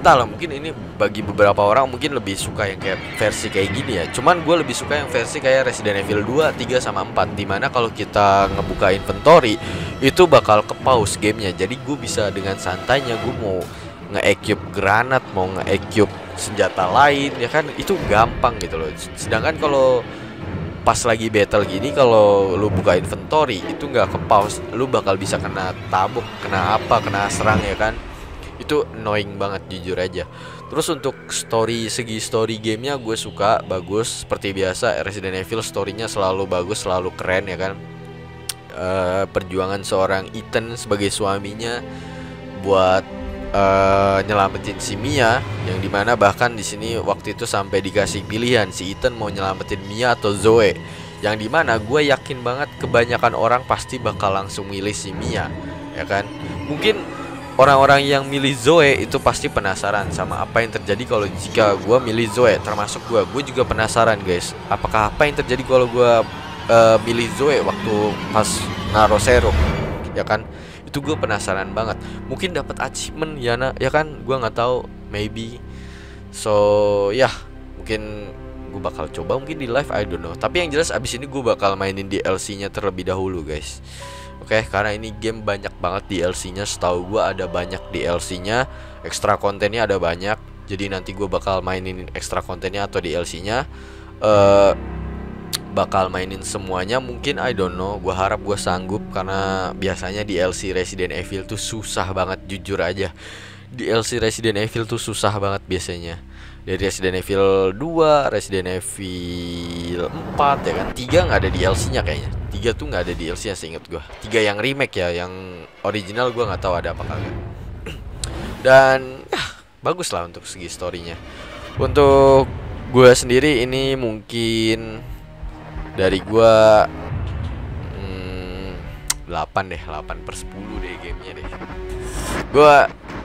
B: entahlah mungkin ini bagi beberapa orang mungkin lebih suka yang kayak versi kayak gini ya cuman gue lebih suka yang versi kayak Resident Evil 2, 3, sama 4 dimana kalau kita ngebuka inventory itu bakal ke pause gamenya jadi gue bisa dengan santainya gue mau nge-equip granat mau nge-equip senjata lain ya kan itu gampang gitu loh sedangkan kalau pas lagi battle gini kalau lu buka inventory itu nggak ke pause lu bakal bisa kena tabuk kena apa kena serang ya kan itu annoying banget jujur aja terus untuk story segi story gamenya gue suka bagus seperti biasa Resident Evil storynya selalu bagus selalu keren ya kan uh, perjuangan seorang Ethan sebagai suaminya buat uh, nyelamatin si Mia yang dimana bahkan di sini waktu itu sampai dikasih pilihan si Ethan mau nyelamatin Mia atau Zoe yang dimana gue yakin banget kebanyakan orang pasti bakal langsung milih si Mia ya kan mungkin orang-orang yang milih Zoe itu pasti penasaran sama apa yang terjadi kalau jika gue milih Zoe termasuk gue gue juga penasaran guys apakah apa yang terjadi kalau gue uh, milih Zoe waktu pas naro serum ya kan itu gue penasaran banget mungkin dapat achievement ya na, ya kan gue nggak tahu maybe so ya yeah, mungkin gue bakal coba mungkin di live I don't know tapi yang jelas abis ini gue bakal mainin DLC-nya terlebih dahulu guys Oke, okay, karena ini game banyak banget DLC-nya. Setahu gue ada banyak DLC-nya, ekstra kontennya ada banyak. Jadi nanti gue bakal mainin ekstra kontennya atau DLC-nya. Uh, eh, bakal mainin semuanya mungkin I don't know gue harap gue sanggup karena biasanya di LC Resident Evil tuh susah banget jujur aja di LC Resident Evil tuh susah banget biasanya dari Resident Evil 2, Resident Evil 4 ya kan. tiga nggak ada di lc nya kayaknya. tiga tuh nggak ada di lc nya seinget gue tiga yang remake ya, yang original gue nggak tahu ada apa kagak. Dan ya, bagus lah untuk segi story-nya. Untuk gue sendiri ini mungkin dari gue hmm, deh 8 per 10 deh gamenya deh gue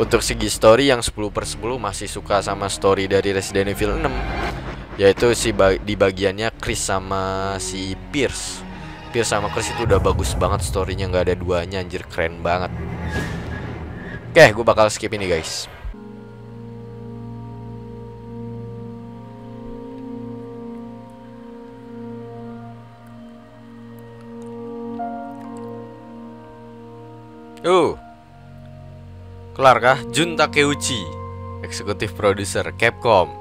B: untuk segi story yang 10 per 10 masih suka sama story dari Resident Evil 6 yaitu si ba di bagiannya Chris sama si Pierce Pierce sama Chris itu udah bagus banget storynya nggak ada duanya anjir keren banget Oke, gue bakal skip ini guys. Oh. Kelar kah? Jun Takeuchi, eksekutif produser Capcom.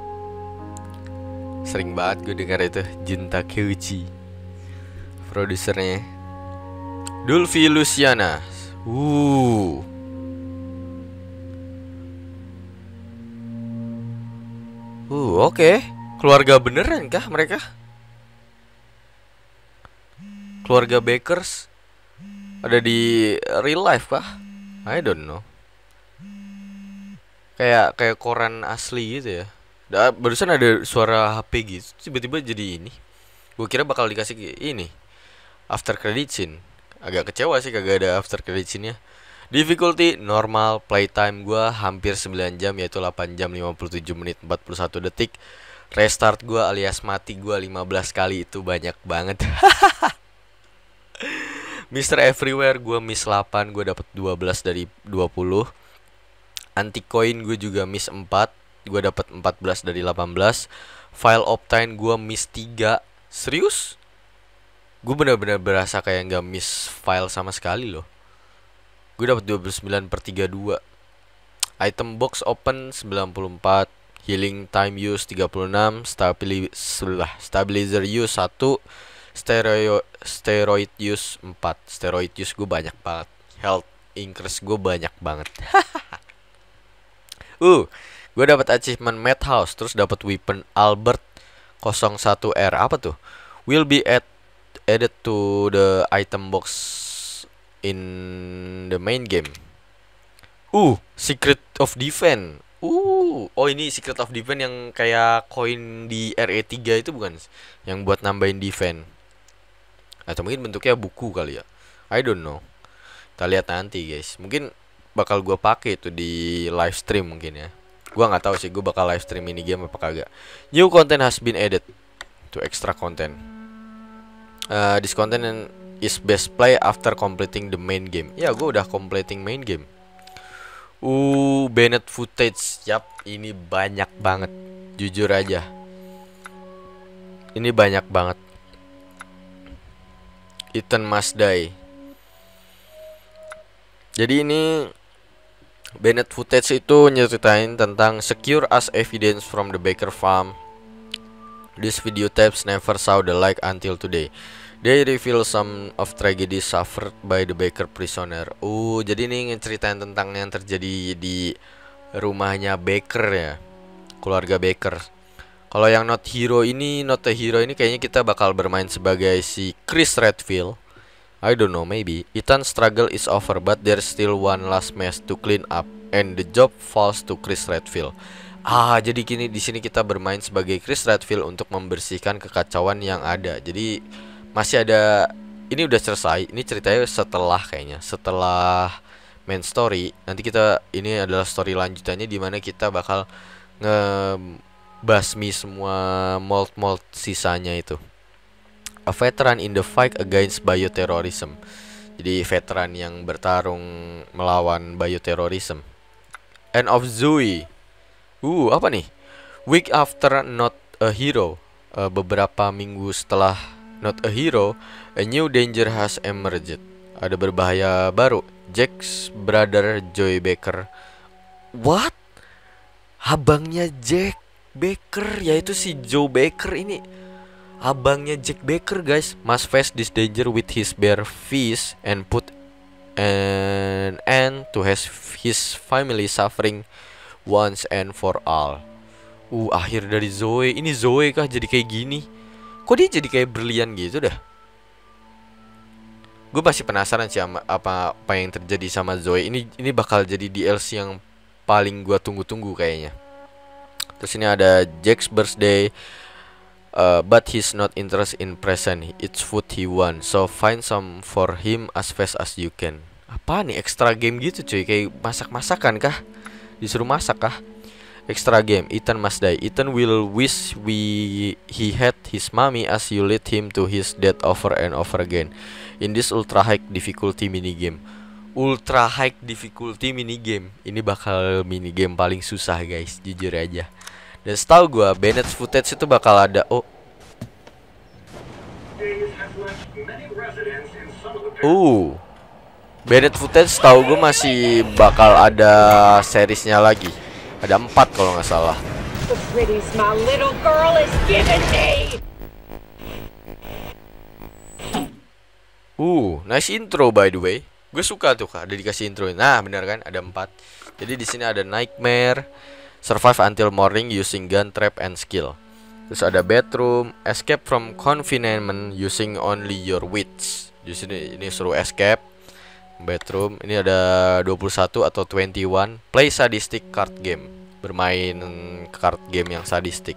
B: Sering banget gue dengar itu Jun Takeuchi. Produsernya Dulfi Luciana. Uh. Uh, oke. Okay. Keluarga beneran kah mereka? Keluarga Bakers? Ada di real life kah? I don't know. Kayak kayak koran asli gitu ya. Da, barusan ada suara HP gitu, tiba-tiba jadi ini. Gue kira bakal dikasih ini. After credit scene. Agak kecewa sih kagak ada after credit scene-nya. Difficulty normal playtime gua hampir 9 jam yaitu 8 jam 57 menit 41 detik. Restart gua alias mati gue 15 kali itu banyak banget. Mr. Everywhere gue miss 8 gue dapet 12 dari 20 Anti Coin gue juga miss 4 gue dapet 14 dari 18 File Optine gue miss 3 Serius? Gue bener-bener berasa kayak gak miss file sama sekali loh Gue dapet 29 per 32 Item box open 94 Healing time use 36 Stabilizer use 1 stereo steroid use 4 steroid use gue banyak banget health increase gue banyak banget uh gue dapat achievement madhouse terus dapat weapon albert 01r apa tuh will be add, added to the item box in the main game uh secret of defense Uh, oh ini Secret of Defense yang kayak koin di RE3 itu bukan? Yang buat nambahin defense atau mungkin bentuknya buku kali ya I don't know kita lihat nanti guys mungkin bakal gue pakai itu di live stream mungkin ya gue nggak tahu sih gue bakal live stream ini game apa kagak new content has been added to extra content uh, this content is best play after completing the main game ya gue udah completing main game uh Bennett footage yap ini banyak banget jujur aja ini banyak banget Ethan Must Jadi ini Bennett footage itu nyeritain tentang secure as evidence from the Baker farm. These videotapes never saw the light until today. They reveal some of tragedy suffered by the Baker prisoner. Uh, jadi ini ngeceritain tentang yang terjadi di rumahnya Baker ya. Keluarga Baker. Kalau yang not hero ini, not a hero ini kayaknya kita bakal bermain sebagai si Chris Redfield. I don't know, maybe. Ethan's struggle is over, but there's still one last mess to clean up, and the job falls to Chris Redfield. Ah, jadi kini di sini kita bermain sebagai Chris Redfield untuk membersihkan kekacauan yang ada. Jadi masih ada ini udah selesai. Ini ceritanya setelah kayaknya, setelah main story. Nanti kita ini adalah story lanjutannya di mana kita bakal nge basmi semua mold-mold sisanya itu. A veteran in the fight against bioterrorism. Jadi veteran yang bertarung melawan bioterrorism. End of Zui. Uh, apa nih? Week after not a hero. Uh, beberapa minggu setelah not a hero, a new danger has emerged. Ada berbahaya baru. Jack's brother Joy Baker. What? Abangnya Jack Baker yaitu si Joe Baker ini abangnya Jack Baker guys must face this danger with his bare fist and put an end to his, his family suffering once and for all uh akhir dari Zoe ini Zoe kah jadi kayak gini kok dia jadi kayak berlian gitu dah gue masih penasaran sih sama apa apa yang terjadi sama Zoe ini ini bakal jadi DLC yang paling gue tunggu-tunggu kayaknya Terus ini ada Jack's birthday. Uh, but he's not interested in present. It's food he wants. So find some for him as fast as you can. Apa nih extra game gitu cuy? Kayak masak-masakan kah? Disuruh masak kah? Extra game. Ethan must die. Ethan will wish we he had his mommy as you lead him to his death over and over again. In this ultra high difficulty mini game. Ultra high difficulty mini game. Ini bakal mini game paling susah guys, jujur aja. Dan setahu gue Bennett's footage itu bakal ada oh Uh, Bennett footage tahu gue masih bakal ada seriesnya lagi. Ada empat kalau nggak salah. Uh, nice intro by the way. Gue suka tuh kak, ada dikasih intro. Nah, benar kan? Ada empat. Jadi di sini ada Nightmare, Survive until morning using gun, trap, and skill. Terus ada bedroom, escape from confinement using only your wits. Di sini ini suruh escape. Bedroom ini ada 21 atau 21. Play sadistic card game. Bermain card game yang sadistik.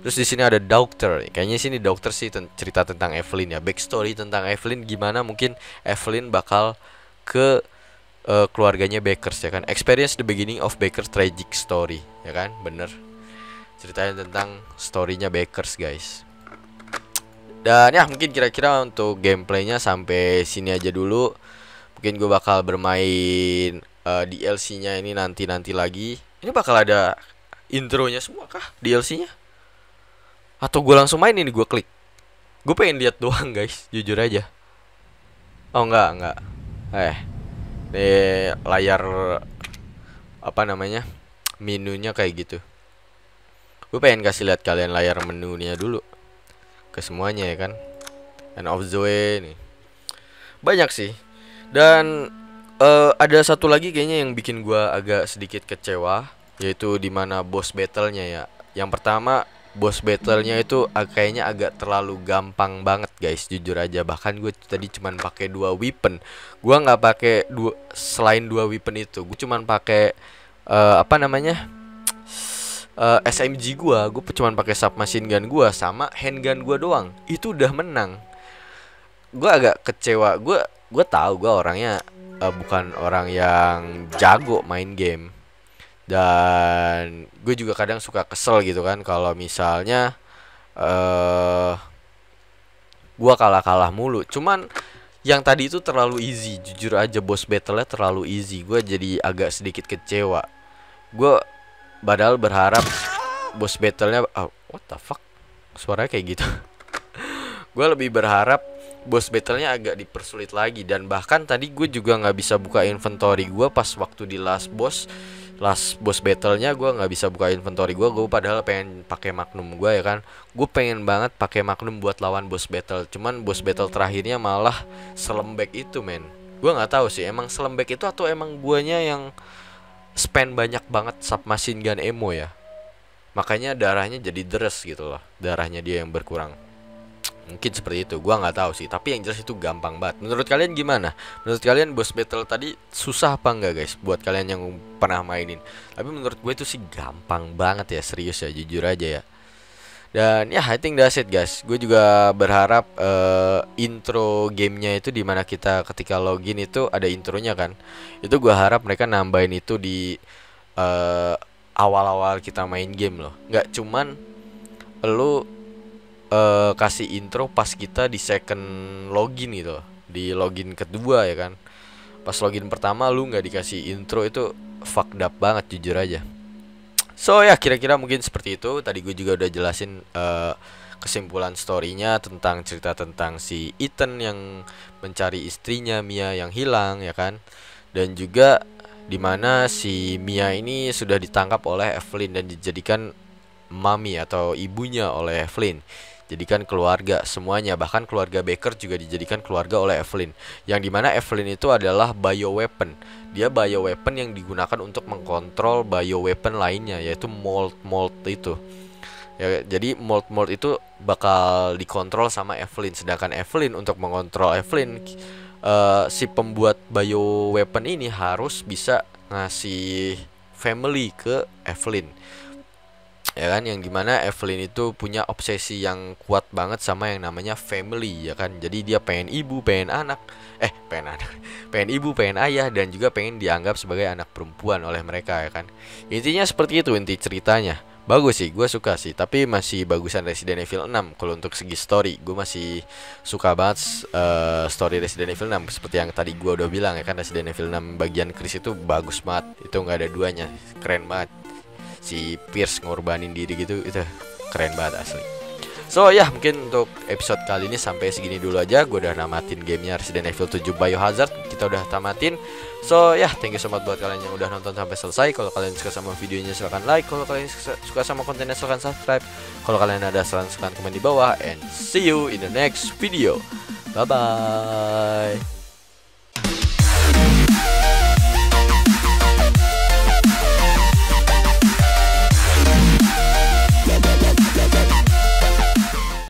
B: Terus di sini ada dokter. Kayaknya sini dokter sih ten cerita tentang Evelyn ya. Backstory tentang Evelyn gimana mungkin Evelyn bakal ke uh, keluarganya Bakers ya kan. Experience the beginning of Bakers tragic story ya kan, bener. Ceritanya tentang storynya Bakers guys. Dan ya mungkin kira-kira untuk gameplaynya sampai sini aja dulu. Mungkin gue bakal bermain uh, eh, DLC-nya ini nanti-nanti lagi. Ini bakal ada intronya semua kah DLC-nya? Atau gue langsung main ini gue klik. Gue pengen lihat doang guys, jujur aja. Oh enggak, enggak. Eh di layar apa namanya menunya kayak gitu gue pengen kasih lihat kalian layar menunya dulu ke semuanya ya kan and of the way nih banyak sih dan uh, ada satu lagi kayaknya yang bikin gue agak sedikit kecewa yaitu dimana boss battlenya ya yang pertama boss battlenya itu kayaknya agak terlalu gampang banget guys jujur aja bahkan gue tadi cuman pakai dua weapon gue nggak pakai dua selain dua weapon itu gue cuman pakai uh, apa namanya uh, eh, SMG gue gue cuman pakai machine gun gue sama handgun gue doang itu udah menang gue agak kecewa gue gue tahu gue orangnya uh, bukan orang yang jago main game dan gue juga kadang suka kesel gitu kan kalau misalnya uh, eh, gue kalah-kalah mulu cuman yang tadi itu terlalu easy jujur aja boss battle-nya terlalu easy gue jadi agak sedikit kecewa gue padahal berharap boss battle-nya oh, what the fuck suaranya kayak gitu gue lebih berharap boss battle-nya agak dipersulit lagi dan bahkan tadi gue juga nggak bisa buka inventory gue pas waktu di last boss last boss battlenya gue nggak bisa buka inventory gue gue padahal pengen pakai magnum gue ya kan gue pengen banget pakai magnum buat lawan boss battle cuman boss battle terakhirnya malah selembek itu men gue nggak tahu sih emang selembek itu atau emang guanya yang spend banyak banget submachine gun emo ya makanya darahnya jadi deres gitu loh darahnya dia yang berkurang Mungkin seperti itu, gua nggak tahu sih. Tapi yang jelas itu gampang banget. Menurut kalian gimana? Menurut kalian boss battle tadi susah apa enggak guys? Buat kalian yang pernah mainin. Tapi menurut gue itu sih gampang banget ya, serius ya, jujur aja ya. Dan ya yeah, I think that's it guys Gue juga berharap uh, intro gamenya itu dimana kita ketika login itu ada intronya kan Itu gue harap mereka nambahin itu di eh, awal-awal uh, kita main game loh Gak cuman lu uh, kasih intro pas kita di second login gitu di login kedua ya kan pas login pertama lu nggak dikasih intro itu fucked up banget jujur aja so ya kira-kira mungkin seperti itu tadi gue juga udah jelasin uh, kesimpulan storynya tentang cerita tentang si Ethan yang mencari istrinya Mia yang hilang ya kan dan juga dimana si Mia ini sudah ditangkap oleh Evelyn dan dijadikan mami atau ibunya oleh Evelyn jadikan keluarga semuanya bahkan keluarga Baker juga dijadikan keluarga oleh Evelyn yang dimana Evelyn itu adalah bioweapon dia bioweapon yang digunakan untuk mengkontrol bioweapon lainnya yaitu mold mold itu ya jadi mold mold itu bakal dikontrol sama Evelyn sedangkan Evelyn untuk mengontrol Evelyn uh, si pembuat bioweapon ini harus bisa ngasih family ke Evelyn ya kan yang dimana Evelyn itu punya obsesi yang kuat banget sama yang namanya family ya kan jadi dia pengen ibu pengen anak eh pengen anak pengen ibu pengen ayah dan juga pengen dianggap sebagai anak perempuan oleh mereka ya kan intinya seperti itu inti ceritanya bagus sih gue suka sih tapi masih bagusan Resident Evil 6 kalau untuk segi story gue masih suka banget uh, story Resident Evil 6 seperti yang tadi gue udah bilang ya kan Resident Evil 6 bagian Chris itu bagus banget itu nggak ada duanya keren banget si Pierce ngorbanin diri gitu itu keren banget asli So ya yeah, mungkin untuk episode kali ini sampai segini dulu aja Gue udah namatin gamenya Resident Evil 7 Biohazard Kita udah tamatin So ya yeah, thank you so much buat kalian yang udah nonton sampai selesai Kalau kalian suka sama videonya silahkan like Kalau kalian suka sama kontennya silahkan subscribe Kalau kalian ada saran silahkan komen di bawah And see you in the next video Bye bye